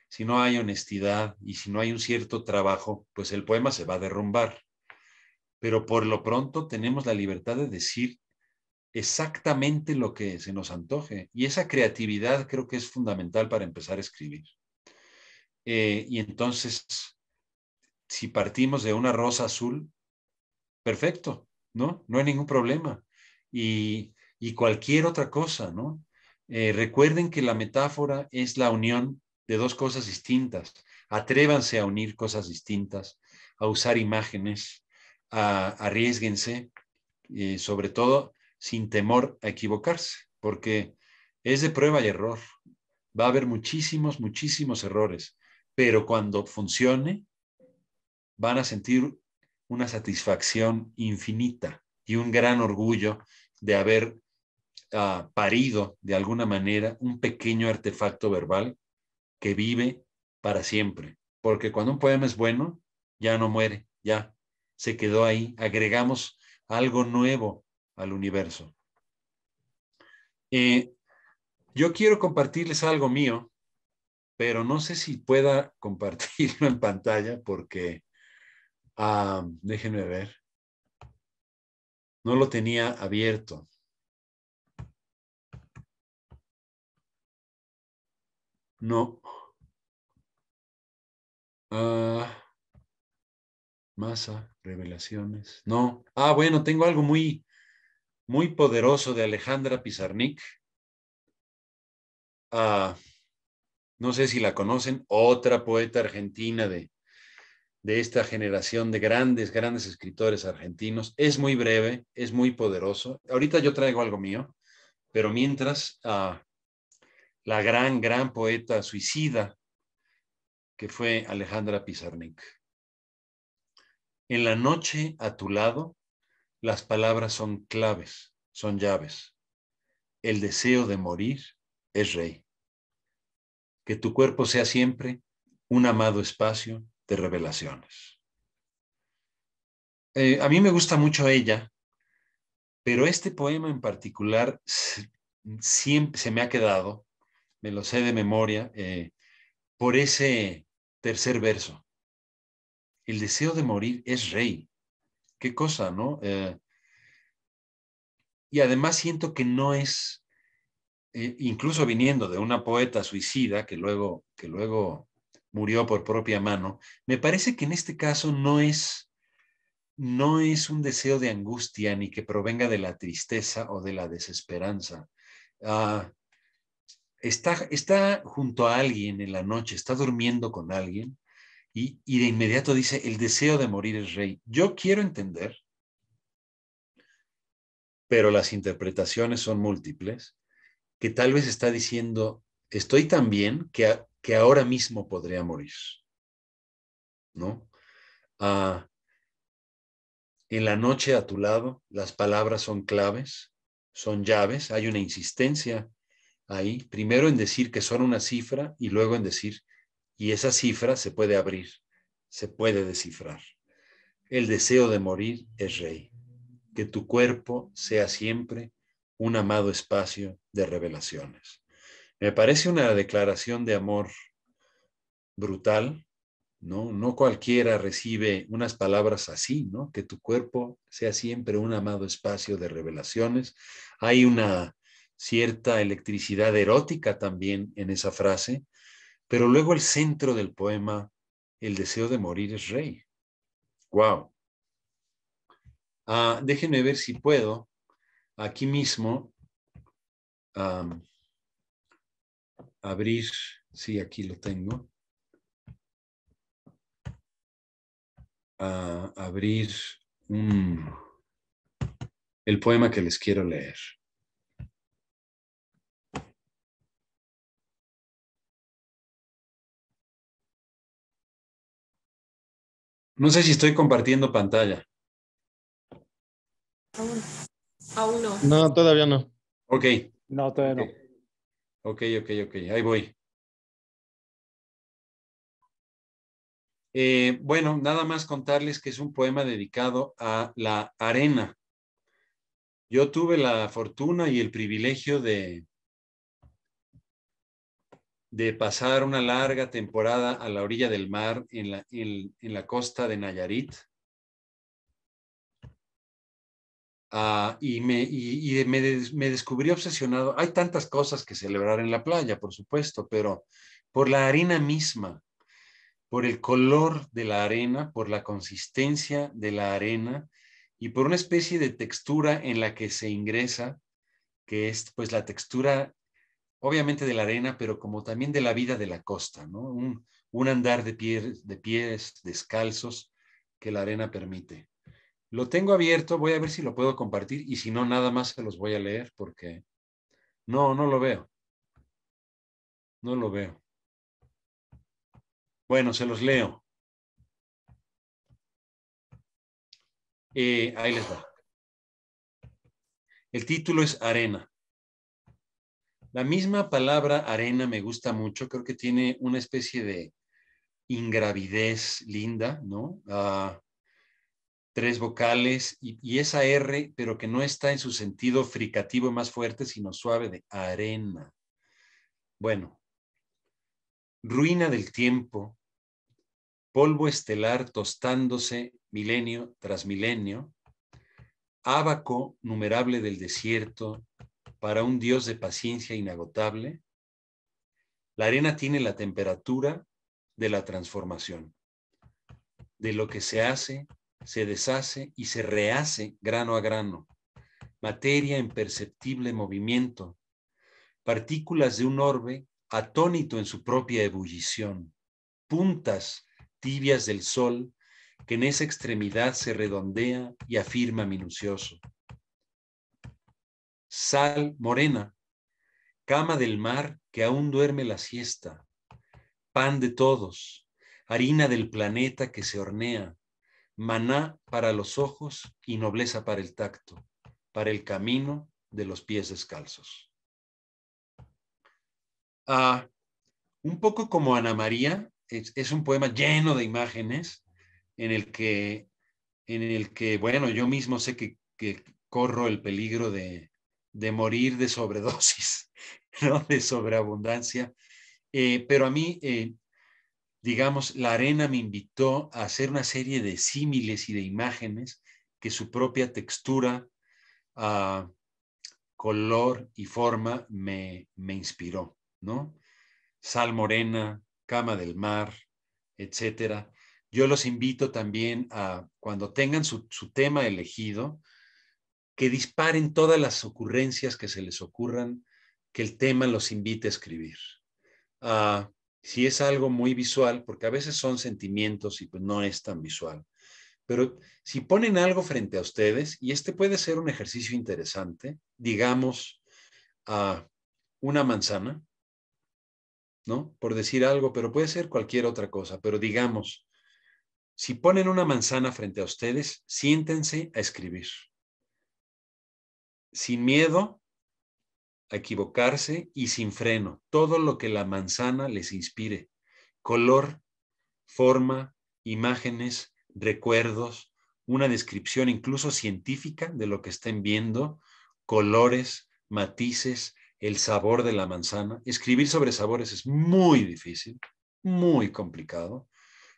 si no hay honestidad y si no hay un cierto trabajo, pues el poema se va a derrumbar. Pero por lo pronto tenemos la libertad de decir exactamente lo que se nos antoje. Y esa creatividad creo que es fundamental para empezar a escribir. Eh, y entonces si partimos de una rosa azul, perfecto, ¿no? No hay ningún problema. Y, cualquier otra cosa, ¿no? Eh, recuerden que la metáfora es la unión de dos cosas distintas. Atrévanse a unir cosas distintas, a usar imágenes, a, arriesguense, eh, sobre todo sin temor a equivocarse, porque es de prueba y error. Va a haber muchísimos, muchísimos errores, pero cuando funcione, van a sentir una satisfacción infinita y un gran orgullo de haber ah, parido de alguna manera un pequeño artefacto verbal que vive para siempre. Porque cuando un poema es bueno, ya no muere, ya se quedó ahí, agregamos algo nuevo al universo. Eh, yo quiero compartirles algo mío, pero no sé si pueda compartirlo en pantalla porque Ah, déjenme ver. No lo tenía abierto. No. Ah, masa, revelaciones. No. Ah, bueno, tengo algo muy, muy poderoso de Alejandra Pizarnik. Ah, no sé si la conocen, otra poeta argentina de, de esta generación de grandes, grandes escritores argentinos. Es muy breve, es muy poderoso. Ahorita yo traigo algo mío, pero mientras ah, la gran, gran poeta suicida que fue Alejandra Pizarnik. En la noche a tu lado, las palabras son claves, son llaves. El deseo de morir es rey. Que tu cuerpo sea siempre un amado espacio de revelaciones. Eh, a mí me gusta mucho ella, pero este poema en particular siempre se me ha quedado, me lo sé de memoria, eh, por ese tercer verso. El deseo de morir es rey. Qué cosa, ¿no? Eh, y además siento que no es, incluso viniendo de una poeta suicida que luego, que luego murió por propia mano, me parece que en este caso no es, no es un deseo de angustia ni que provenga de la tristeza o de la desesperanza. Ah, está, está junto a alguien en la noche, está durmiendo con alguien y, y de inmediato dice, el deseo de morir es rey. Yo quiero entender, pero las interpretaciones son múltiples, que tal vez está diciendo, estoy tan bien que, ahora mismo podría morir. ¿No? Ah, en la noche a tu lado, las palabras son claves, son llaves, hay una insistencia ahí, primero en decir que son una cifra y luego en decir, y esa cifra se puede abrir, se puede descifrar. El deseo de morir es rey, que tu cuerpo sea siempre un amado espacio de revelaciones. Me parece una declaración de amor brutal, ¿no? No cualquiera recibe unas palabras así, ¿no? Que tu cuerpo sea siempre un amado espacio de revelaciones. Hay una cierta electricidad erótica también en esa frase, pero luego el centro del poema, el deseo de morir es rey. ¡Wow! Ah, déjenme ver si puedo aquí mismo abrir, sí, aquí lo tengo, a abrir el poema que les quiero leer. No sé si estoy compartiendo pantalla. aún no. No, todavía no. Ok. No, todavía no. Ok, ok, ok, ahí voy. Eh, bueno, nada más contarles que es un poema dedicado a la arena. Yo tuve la fortuna y el privilegio de, de pasar una larga temporada a la orilla del mar en la costa de Nayarit Ah, y, me, me, descubrí obsesionado. Hay tantas cosas que celebrar en la playa, por supuesto, pero por la arena misma, por el color de la arena, por la consistencia de la arena y por una especie de textura en la que se ingresa, que es pues la textura obviamente de la arena, pero como también de la vida de la costa, Un, un andar de de pies descalzos que la arena permite. Lo tengo abierto, voy a ver si lo puedo compartir y si no, nada más se los voy a leer porque no, no lo veo. No lo veo. Bueno, se los leo. Eh, ahí les va. El título es Arena. La misma palabra arena me gusta mucho, creo que tiene una especie de ingravidez linda, ¿no? Ah, tres vocales y, esa R, pero que no está en su sentido fricativo más fuerte, sino suave de arena. Bueno, ruina del tiempo, polvo estelar tostándose milenio tras milenio, ábaco numerable del desierto para un dios de paciencia inagotable, la arena tiene la temperatura de la transformación, de lo que se hace se deshace y se rehace grano a grano, materia en perceptible movimiento, partículas de un orbe atónito en su propia ebullición, puntas tibias del sol que en esa extremidad se redondea y afirma minucioso. Sal morena, cama del mar que aún duerme la siesta, pan de todos, harina del planeta que se hornea, maná para los ojos y nobleza para el tacto, para el camino de los pies descalzos. Ah, un poco como Ana María, es, un poema lleno de imágenes en el que, en el que bueno, yo mismo sé que, corro el peligro de, morir de sobredosis, de sobreabundancia, eh, pero a mí eh, digamos, la arena me invitó a hacer una serie de símiles y de imágenes que su propia textura, ah, color y forma me, me inspiró, ¿no? Sal morena, cama del mar, etcétera. Yo los invito también a, cuando tengan su, tema elegido, que disparen todas las ocurrencias que se les ocurran, que el tema los invite a escribir. Ah, si es algo muy visual, porque a veces son sentimientos y pues, no es tan visual. Pero si ponen algo frente a ustedes, y este puede ser un ejercicio interesante, digamos, a ah, una manzana, ¿no? Por decir algo, pero puede ser cualquier otra cosa, pero digamos, si ponen una manzana frente a ustedes, siéntense a escribir. Sin miedo equivocarse y sin freno, todo lo que la manzana les inspire, color, forma, imágenes, recuerdos, una descripción incluso científica de lo que estén viendo, colores, matices, el sabor de la manzana. Escribir sobre sabores es muy difícil, muy complicado.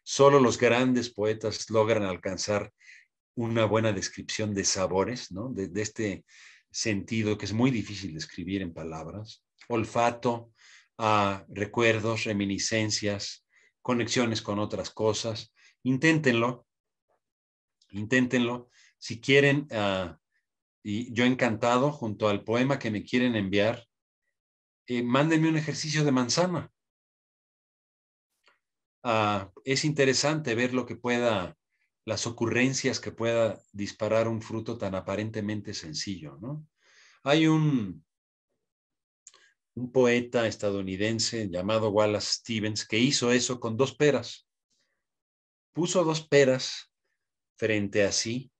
Solo los grandes poetas logran alcanzar una buena descripción de sabores, ¿no? de este sentido que es muy difícil de escribir en palabras, olfato, ah, recuerdos, reminiscencias, conexiones con otras cosas. Inténtenlo, inténtenlo. Si quieren, ah, y yo encantado, junto al poema que me quieren enviar, eh, mándenme un ejercicio de manzana. Ah, es interesante ver lo que pueda las ocurrencias que pueda disparar un fruto tan aparentemente sencillo. ¿no? Hay un, un poeta estadounidense llamado Wallace Stevens que hizo eso con dos peras. Puso dos peras frente a sí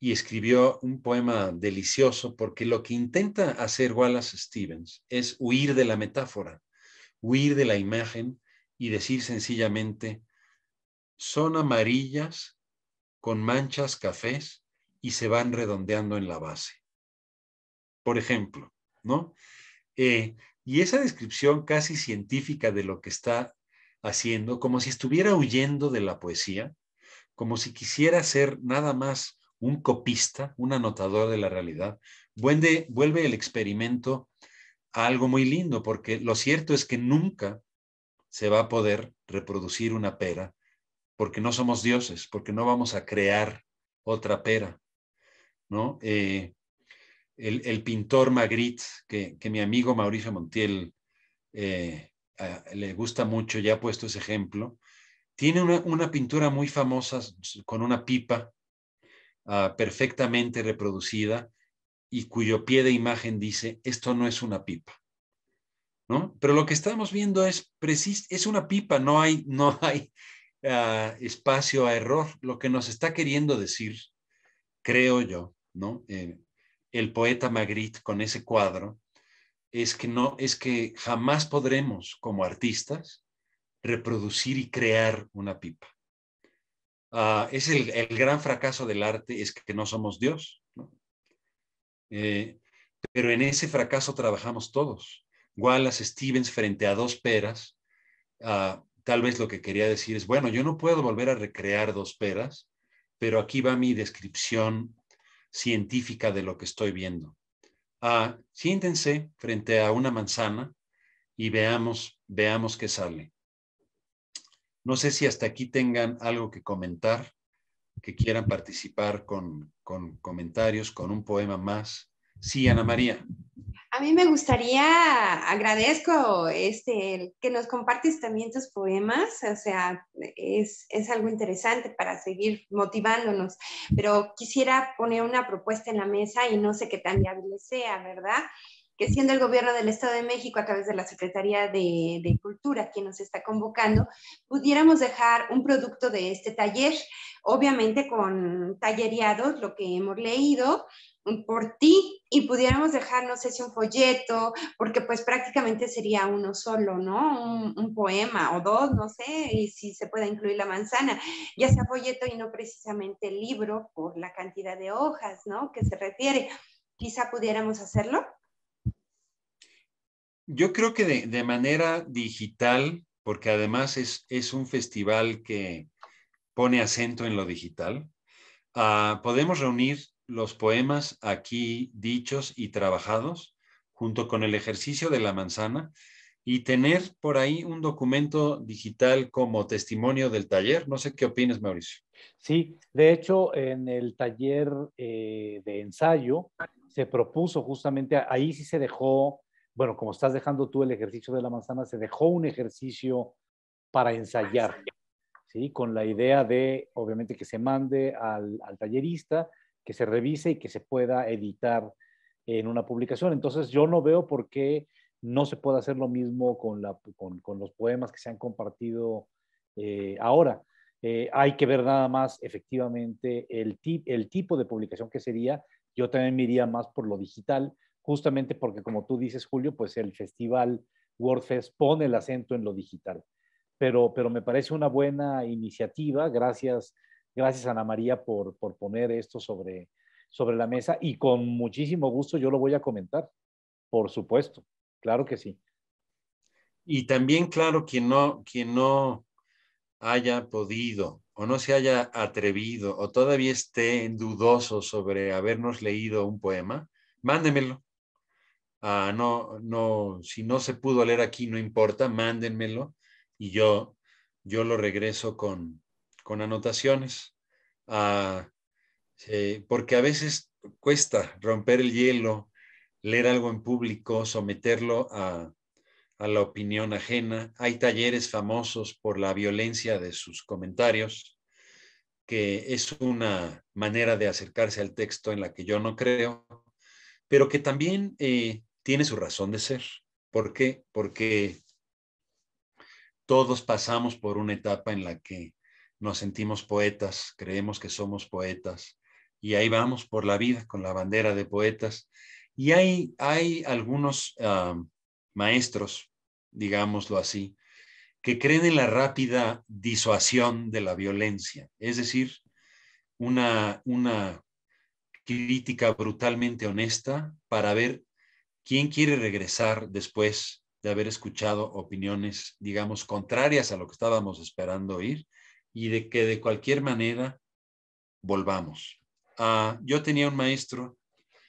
y escribió un poema delicioso porque lo que intenta hacer Wallace Stevens es huir de la metáfora, huir de la imagen y decir sencillamente, son amarillas con manchas cafés y se van redondeando en la base. Por ejemplo, ¿no? Eh, y esa descripción casi científica de lo que está haciendo, como si estuviera huyendo de la poesía, como si quisiera ser nada más un copista, un anotador de la realidad, vuelve, vuelve el experimento a algo muy lindo, porque lo cierto es que nunca se va a poder reproducir una pera porque no somos dioses, porque no vamos a crear otra pera, ¿no? Eh, el, pintor Magritte, que, mi amigo Mauricio Montiel eh, le gusta mucho, ya ha puesto ese ejemplo, tiene una, pintura muy famosa con una pipa ah, perfectamente reproducida y cuyo pie de imagen dice, esto no es una pipa. ¿No? Pero lo que estamos viendo es, es una pipa, no hay, no hay, espacio a error. Lo que nos está queriendo decir, creo yo, ¿no? Eh, el poeta Magritte con ese cuadro es que no es que jamás podremos como artistas reproducir y crear una pipa. Ah, es el, gran fracaso del arte es que no somos Dios. Eh, pero en ese fracaso trabajamos todos. Wallace Stevens frente a dos peras ah, tal vez lo que quería decir es, bueno, yo no puedo volver a recrear dos peras, pero aquí va mi descripción científica de lo que estoy viendo. Ah, siéntense frente a una manzana y veamos, veamos qué sale. No sé si hasta aquí tengan algo que comentar, que quieran participar con, con comentarios, con un poema más. Sí, Ana María. A mí me gustaría, agradezco este, que nos compartes también tus poemas, o sea, es, algo interesante para seguir motivándonos, pero quisiera poner una propuesta en la mesa y no sé qué tan viable sea, ¿verdad? Que siendo el gobierno del Estado de México a través de la Secretaría de, Cultura que nos está convocando, pudiéramos dejar un producto de este taller, obviamente con tallereados, lo que hemos leído, por ti y pudiéramos dejar, no sé si un folleto, porque pues prácticamente sería uno solo, ¿no? Un, poema o dos, no sé, y si se puede incluir la manzana, ya sea folleto y no precisamente libro por la cantidad de hojas, ¿no? Que se refiere. Quizá pudiéramos hacerlo. Yo creo que de, manera digital, porque además es, es un festival que pone acento en lo digital, ah, podemos reunir los poemas aquí dichos y trabajados junto con el ejercicio de la manzana y tener por ahí un documento digital como testimonio del taller. No sé qué opinas, Mauricio. Sí, de hecho, en el taller eh, de ensayo se propuso justamente, ahí sí se dejó, bueno, como estás dejando tú el ejercicio de la manzana, se dejó un ejercicio para ensayar, ¿sí? Con la idea de, obviamente, que se mande al tallerista que se revise y que se pueda editar en una publicación. Entonces yo no veo por qué no se pueda hacer lo mismo con, la, con, los poemas que se han compartido eh, ahora. Eh, hay que ver nada más efectivamente el, el tipo de publicación que sería. Yo también me iría más por lo digital, justamente porque como tú dices, Julio, pues el festival WordFest pone el acento en lo digital. Pero, pero me parece una buena iniciativa. Gracias Gracias, Ana María, por, por poner esto sobre, sobre la mesa y con muchísimo gusto yo lo voy a comentar, por supuesto, claro que sí. Y también, claro, quien no, no haya podido o no se haya atrevido o todavía esté dudoso sobre habernos leído un poema, mándemelo. Ah, no, no, si no se pudo leer aquí, no importa, mándenmelo y yo, yo lo regreso con, con anotaciones, ah, eh, porque a veces cuesta romper el hielo, leer algo en público, someterlo a, la opinión ajena. Hay talleres famosos por la violencia de sus comentarios que es una manera de acercarse al texto en la que yo no creo, pero que también eh, tiene su razón de ser. ¿Por qué? Porque todos pasamos por una etapa en la que nos sentimos poetas, creemos que somos poetas, y ahí vamos por la vida con la bandera de poetas. Y hay, hay algunos ah, maestros, digámoslo así, que creen en la rápida disuasión de la violencia, es decir, una, una crítica brutalmente honesta para ver quién quiere regresar después de haber escuchado opiniones, digamos, contrarias a lo que estábamos esperando oír y de que de cualquier manera volvamos. Ah, yo tenía un maestro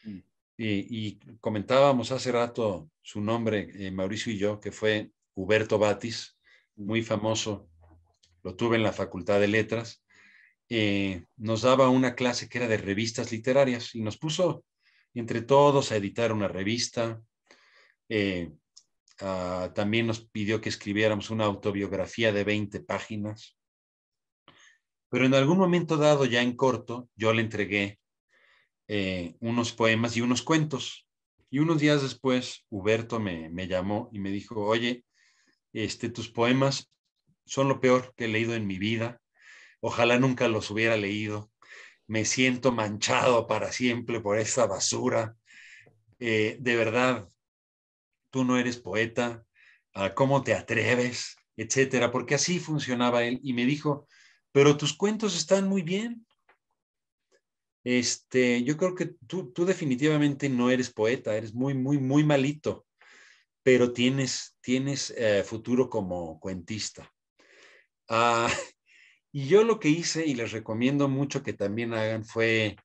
mm. y, comentábamos hace rato su nombre, eh, Mauricio y yo, que fue Huberto Batis, mm. muy famoso, lo tuve en la Facultad de Letras, eh, nos daba una clase que era de revistas literarias y nos puso entre todos a editar una revista. Eh, ah, también nos pidió que escribiéramos una autobiografía de 20 páginas pero en algún momento dado, ya en corto, yo le entregué eh, unos poemas y unos cuentos. Y unos días después, Huberto me, llamó y me dijo, oye, este, tus poemas son lo peor que he leído en mi vida. Ojalá nunca los hubiera leído. Me siento manchado para siempre por esta basura. Eh, de verdad, tú no eres poeta. Ah, ¿Cómo te atreves? Etcétera, porque así funcionaba él. Y me dijo, pero tus cuentos están muy bien. Este, yo creo que tú, definitivamente no eres poeta, eres muy, muy, muy malito, pero tienes, tienes eh, futuro como cuentista. Ah, y yo lo que hice, y les recomiendo mucho que también hagan, fue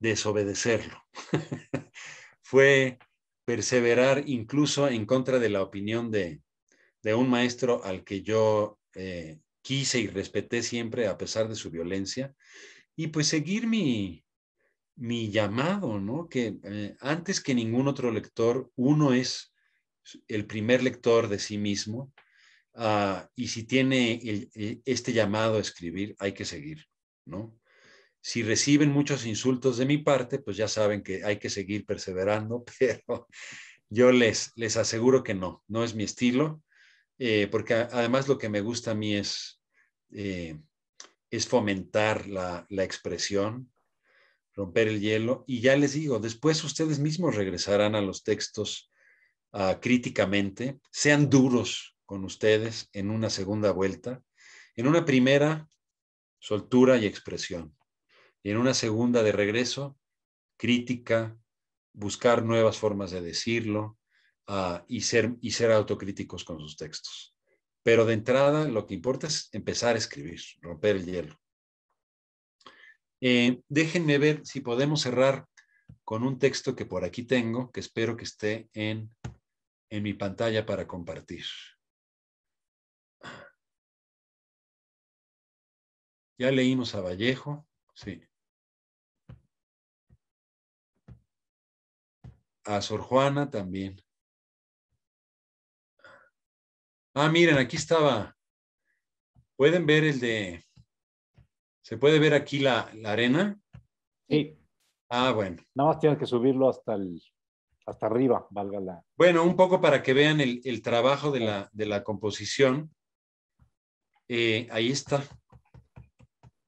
desobedecerlo. fue perseverar incluso en contra de la opinión de, un maestro al que yo eh, quise y respeté siempre a pesar de su violencia, y pues seguir mi, mi llamado, ¿no? Que eh, antes que ningún otro lector, uno es el primer lector de sí mismo, ah, y si tiene eh, este llamado a escribir, hay que seguir, ¿no? Si reciben muchos insultos de mi parte, pues ya saben que hay que seguir perseverando, pero yo les, les aseguro que no, no es mi estilo, eh, porque además lo que me gusta a mí es eh, es fomentar la, expresión, romper el hielo. Y ya les digo, después ustedes mismos regresarán a los textos ah, críticamente, sean duros con ustedes en una segunda vuelta. En una primera, soltura y expresión. Y en una segunda de regreso, crítica, buscar nuevas formas de decirlo ah, y, ser, y ser autocríticos con sus textos. Pero de entrada, lo que importa es empezar a escribir, romper el hielo. Eh, déjenme ver si podemos cerrar con un texto que por aquí tengo, que espero que esté en, en mi pantalla para compartir. Ya leímos a Vallejo, sí. A Sor Juana también. Ah, miren, aquí estaba. ¿Pueden ver el de... ¿Se puede ver aquí la, arena? Sí. Ah, bueno. Nada más tienes que subirlo hasta el hasta arriba, valga la. Bueno, un poco para que vean el, trabajo de la, composición. Eh, ahí está.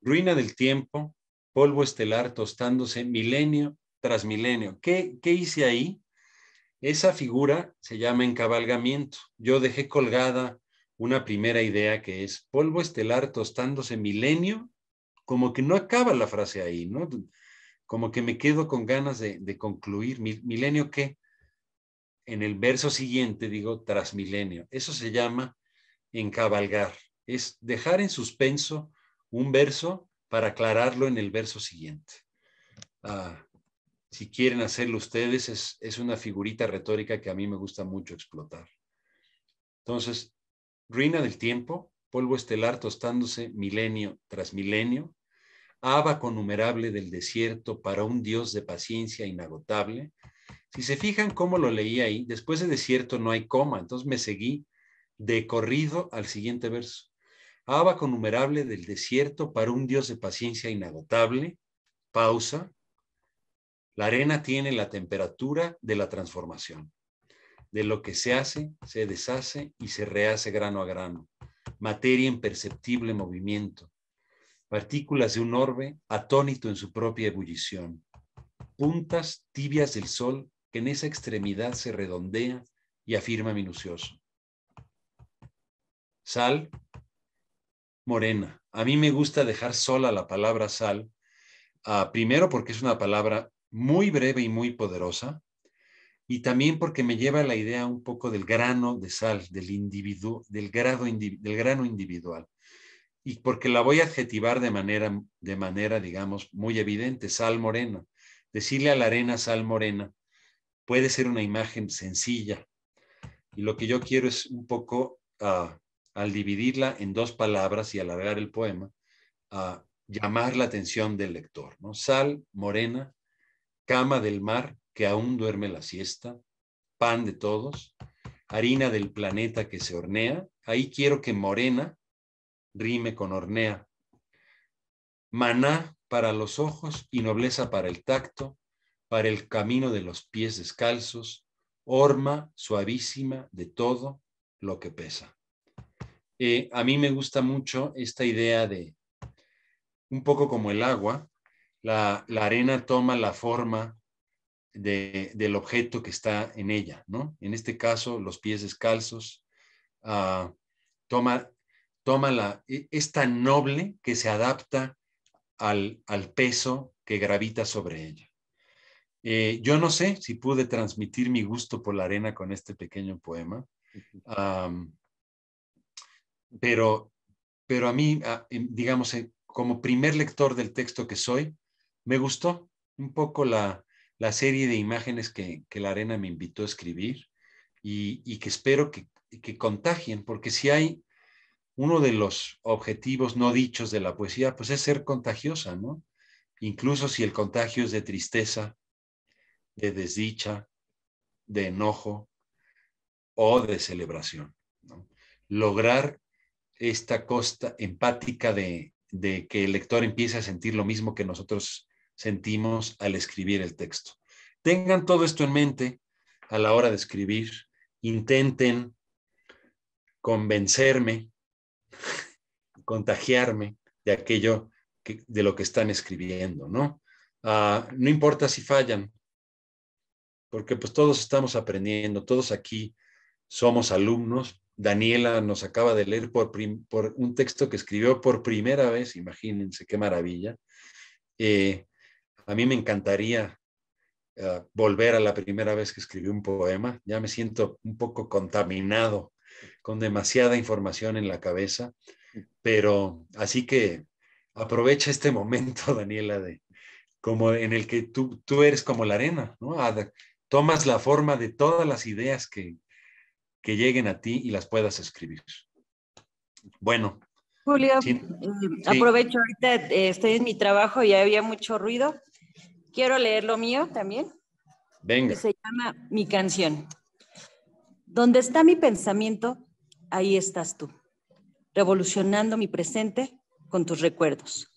Ruina del tiempo, polvo estelar tostándose milenio tras milenio. ¿Qué, qué hice ahí? Esa figura se llama encabalgamiento. Yo dejé colgada una primera idea que es polvo estelar tostándose milenio, como que no acaba la frase ahí, ¿no? Como que me quedo con ganas de, concluir. ¿Milenio qué? En el verso siguiente digo tras milenio. Eso se llama encabalgar. Es dejar en suspenso un verso para aclararlo en el verso siguiente. Ah, si quieren hacerlo ustedes, es, una figurita retórica que a mí me gusta mucho explotar. Entonces, ruina del tiempo, polvo estelar tostándose milenio tras milenio, abaco numerable del desierto para un Dios de paciencia inagotable. Si se fijan cómo lo leí ahí, después de desierto no hay coma, entonces me seguí de corrido al siguiente verso. Abaco numerable del desierto para un Dios de paciencia inagotable, pausa, la arena tiene la temperatura de la transformación. De lo que se hace, se deshace y se rehace grano a grano. Materia en movimiento. Partículas de un orbe atónito en su propia ebullición. Puntas tibias del sol que en esa extremidad se redondea y afirma minucioso. Sal, morena. A mí me gusta dejar sola la palabra sal, ah, primero porque es una palabra muy breve y muy poderosa, y también porque me lleva a la idea un poco del grano de sal, del, individuo, del, grado del grano individual, y porque la voy a adjetivar de manera, de manera, digamos, muy evidente, sal morena. Decirle a la arena sal morena puede ser una imagen sencilla, y lo que yo quiero es un poco, ah, al dividirla en dos palabras y alargar el poema, a ah, llamar la atención del lector. ¿no? Sal morena cama del mar que aún duerme la siesta, pan de todos, harina del planeta que se hornea, ahí quiero que morena rime con hornea, maná para los ojos y nobleza para el tacto, para el camino de los pies descalzos, horma suavísima de todo lo que pesa. Eh, a mí me gusta mucho esta idea de, un poco como el agua, la, arena toma la forma del objeto que está en ella, ¿no? En este caso, los pies descalzos, ah, toma, toma la, e, es tan noble que se adapta al, peso que gravita sobre ella. Eh, yo no sé si pude transmitir mi gusto por la arena con este pequeño poema, pero a mí, ah, digamos, eh, como primer lector del texto que soy, me gustó un poco la, serie de imágenes que, la arena me invitó a escribir y, que espero que, contagien, porque si hay uno de los objetivos no dichos de la poesía, pues es ser contagiosa, ¿no? Incluso si el contagio es de tristeza, de desdicha, de enojo o de celebración. Lograr esta costa empática de, de que el lector empiece a sentir lo mismo que nosotros sentimos al escribir el texto. Tengan todo esto en mente a la hora de escribir, intenten convencerme, contagiarme de aquello de lo que están escribiendo, ¿no? Ah, no importa si fallan, porque pues todos estamos aprendiendo, todos aquí somos alumnos. Daniela nos acaba de leer por, un texto que escribió por primera vez, imagínense qué maravilla. Eh, a mí me encantaría eh, volver a la primera vez que escribí un poema. Ya me siento un poco contaminado con demasiada información en la cabeza. Pero así que aprovecha este momento, Daniela, de como en el que tú, eres como la arena, ¿no? tomas la forma de todas las ideas que, que lleguen a ti y las puedas escribir. Bueno. Julio, eh, aprovecho ahorita, eh, estoy en mi trabajo y había mucho ruido quiero leer lo mío también. Venga. se llama Mi canción. Donde está mi pensamiento, ahí estás tú, revolucionando mi presente con tus recuerdos,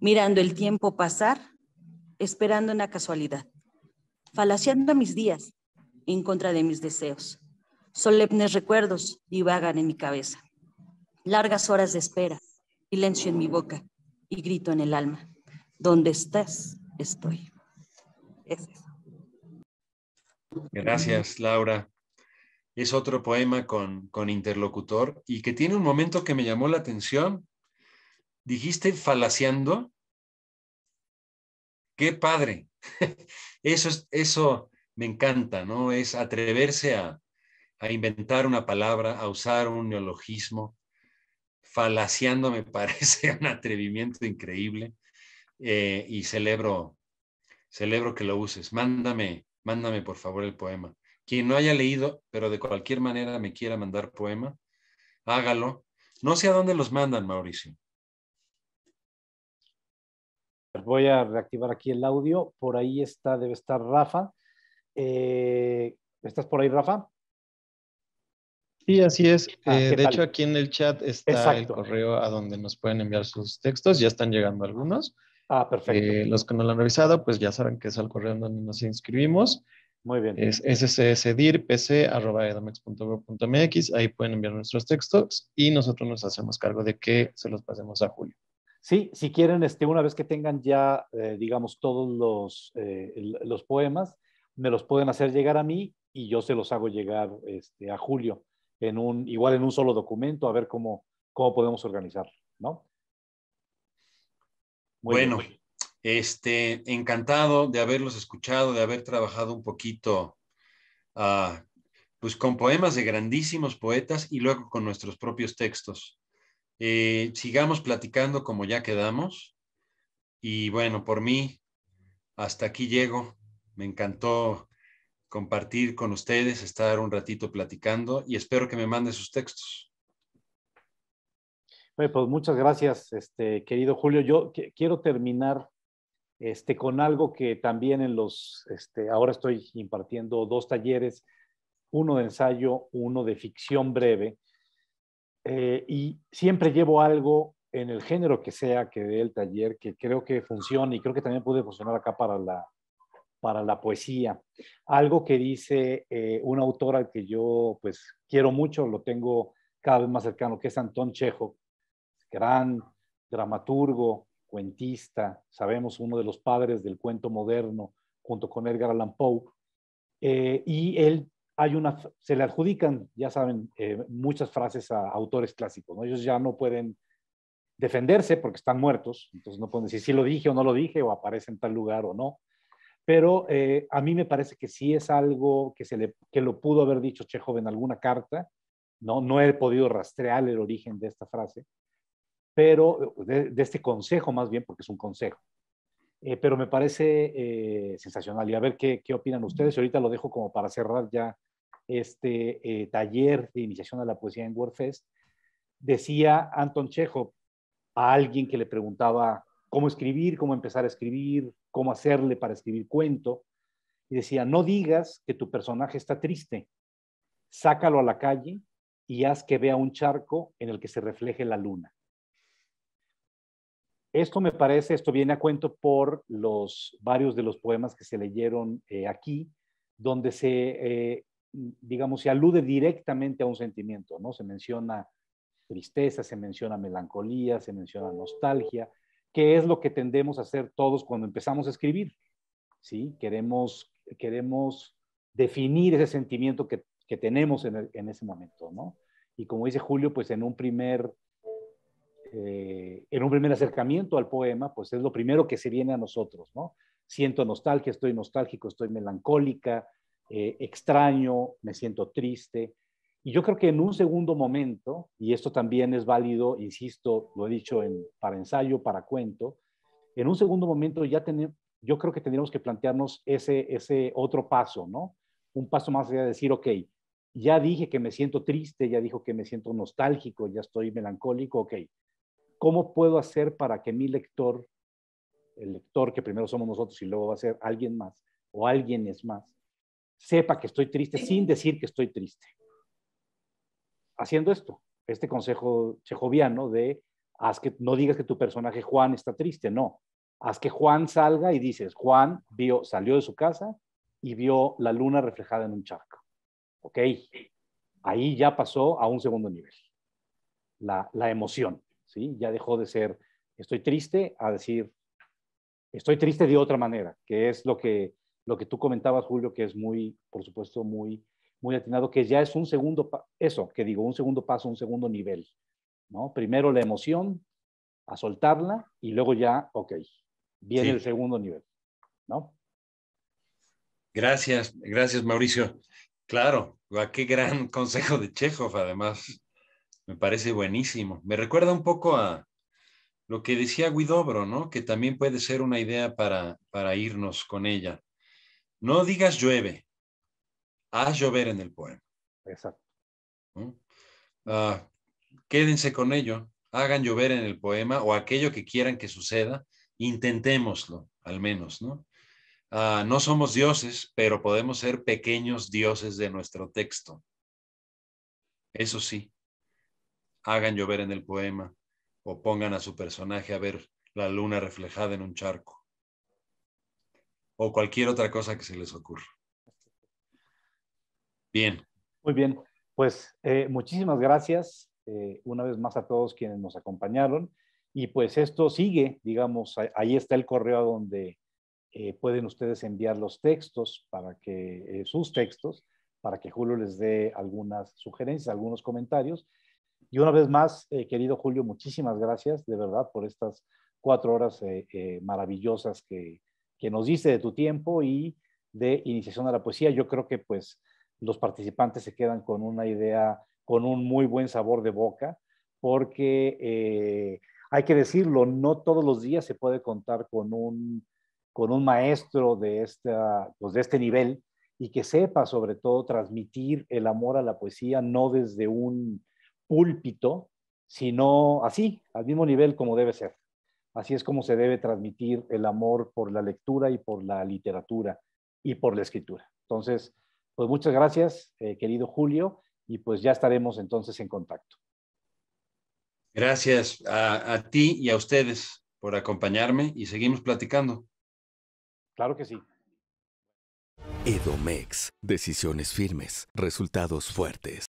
mirando el tiempo pasar, esperando una casualidad, falaciando mis días en contra de mis deseos. Solemnes recuerdos y vagan en mi cabeza, largas horas de espera, silencio en mi boca y grito en el alma. ¿Dónde estás? estoy. Gracias, Laura. Es otro poema con, interlocutor y que tiene un momento que me llamó la atención. Dijiste falaciando. Qué padre. Eso, eso me encanta, ¿no? Es atreverse a, a inventar una palabra, a usar un neologismo. Falaciando me parece un atrevimiento increíble. Eh, y celebro, celebro que lo uses. Mándame, mándame por favor el poema. Quien no haya leído, pero de cualquier manera me quiera mandar poema, hágalo. No sé a dónde los mandan, Mauricio. Voy a reactivar aquí el audio. Por ahí está, debe estar Rafa. Eh, ¿Estás por ahí, Rafa? Sí, así es. Ah, eh, de hecho, aquí en el chat está el correo a donde nos pueden enviar sus textos. Ya están llegando algunos. Ah, perfecto. Eh, los que no lo han revisado, pues ya saben que es el correo donde nos inscribimos. Muy bien. Es ssdirpc.edomex.gov.mx. Ahí pueden enviar nuestros textos y nosotros nos hacemos cargo de que se los pasemos a Julio. Sí, si quieren, este, una vez que tengan ya, eh, digamos, todos los, eh, los poemas, me los pueden hacer llegar a mí y yo se los hago llegar este, a Julio, en un, igual en un solo documento, a ver cómo, cómo podemos organizar, ¿no? bueno, este, encantado de haberlos escuchado, de haber trabajado un poquito, ah, pues con poemas de grandísimos poetas y luego con nuestros propios textos. Eh, sigamos platicando como ya quedamos. Y bueno, por mí, hasta aquí llego. Me encantó compartir con ustedes, estar un ratito platicando y espero que me manden sus textos. Pues muchas gracias, este, querido Julio. Yo quiero terminar este, con algo que también en los, este, ahora estoy impartiendo dos talleres, uno de ensayo, uno de ficción breve, eh, y siempre llevo algo en el género que sea que dé el taller que creo que funciona y creo que también puede funcionar acá para la, para la poesía. Algo que dice eh, una autora que yo pues quiero mucho, lo tengo cada vez más cercano, que es Antón Chejo, gran dramaturgo, cuentista, sabemos uno de los padres del cuento moderno, junto con Edgar Allan Poe, eh, y él hay una, se le adjudican, ya saben, eh, muchas frases a, autores clásicos, ellos ya no pueden defenderse porque están muertos, entonces no pueden decir si lo dije o no lo dije, o aparece en tal lugar o no, pero eh, a mí me parece que sí es algo que, se le, que lo pudo haber dicho Chejo en alguna carta, ¿no? no he podido rastrear el origen de esta frase, pero de, este consejo más bien, porque es un consejo. Eh, pero me parece eh, sensacional y a ver qué, opinan ustedes. ahorita lo dejo como para cerrar ya este eh, taller de iniciación a la poesía en WordFest. Decía Anton Chejo a alguien que le preguntaba cómo escribir, cómo empezar a escribir, cómo hacerle para escribir cuento. Y decía, no digas que tu personaje está triste, sácalo a la calle y haz que vea un charco en el que se refleje la luna. Esto me parece, esto viene a cuento por los varios de los poemas que se leyeron eh, aquí, donde se, eh, digamos, se alude directamente a un sentimiento, ¿no? Se menciona tristeza, se menciona melancolía, se menciona nostalgia, que es lo que tendemos a hacer todos cuando empezamos a escribir, ¿sí? Queremos, queremos definir ese sentimiento que, tenemos en, en, ese momento, ¿no? Y como dice Julio, pues en un primer eh, en un primer acercamiento al poema, pues es lo primero que se viene a nosotros, ¿no? Siento nostalgia, estoy nostálgico, estoy melancólica, eh, extraño, me siento triste. Y yo creo que en un segundo momento, y esto también es válido, insisto, lo he dicho en, para ensayo, para cuento, en un segundo momento ya tenemos, yo creo que tendríamos que plantearnos ese, ese otro paso, ¿no? Un paso más allá de decir, ok, ya dije que me siento triste, ya dijo que me siento nostálgico, ya estoy melancólico, ok, ¿Cómo puedo hacer para que mi lector, el lector que primero somos nosotros y luego va a ser alguien más o alguien es más, sepa que estoy triste sin decir que estoy triste? Haciendo esto, este consejo chejoviano de haz que no digas que tu personaje Juan está triste, no. Haz que Juan salga y dices, Juan vio, salió de su casa y vio la luna reflejada en un charco. Ok, ahí ya pasó a un segundo nivel, la emoción. ¿sí? Ya dejó de ser estoy triste a decir estoy triste de otra manera, que es lo que, lo que tú comentabas, Julio, que es muy, por supuesto, muy, muy atinado, que ya es un segundo, eso, que digo, un segundo paso, un segundo nivel, ¿no? Primero la emoción, a soltarla y luego ya, ok, viene el segundo nivel, ¿no? Gracias, gracias Mauricio. Claro, qué gran consejo de Chekhov, además. Me parece buenísimo. Me recuerda un poco a lo que decía Guidobro, ¿no? Que también puede ser una idea para, irnos con ella. No digas llueve, haz llover en el poema. Exacto. Ah, quédense con ello, hagan llover en el poema o aquello que quieran que suceda, intentémoslo al menos, ¿no? Ah, no somos dioses, pero podemos ser pequeños dioses de nuestro texto. Eso sí hagan llover en el poema o pongan a su personaje a ver la luna reflejada en un charco o cualquier otra cosa que se les ocurra. Bien. Muy bien. Pues eh, muchísimas gracias eh, una vez más a todos quienes nos acompañaron. Y pues esto sigue, digamos, ahí está el correo donde eh, pueden ustedes enviar los textos para que, sus textos, para que Julio les dé algunas sugerencias, algunos comentarios. Y una vez más, eh, querido Julio, muchísimas gracias de verdad por estas cuatro horas eh, eh, maravillosas que, nos diste de tu tiempo y de iniciación a la poesía. Yo creo que pues los participantes se quedan con una idea, con un muy buen sabor de boca, porque hay que decirlo, no todos los días se puede contar con un, con un maestro de, esta, pues, de este nivel y que sepa sobre todo transmitir el amor a la poesía, no desde un púlpito, sino así, al mismo nivel como debe ser. Así es como se debe transmitir el amor por la lectura y por la literatura y por la escritura. Entonces, pues muchas gracias, eh, querido Julio, y pues ya estaremos entonces en contacto. Gracias a, a ti y a ustedes por acompañarme y seguimos platicando. Claro que sí. Edomex, decisiones firmes, resultados fuertes.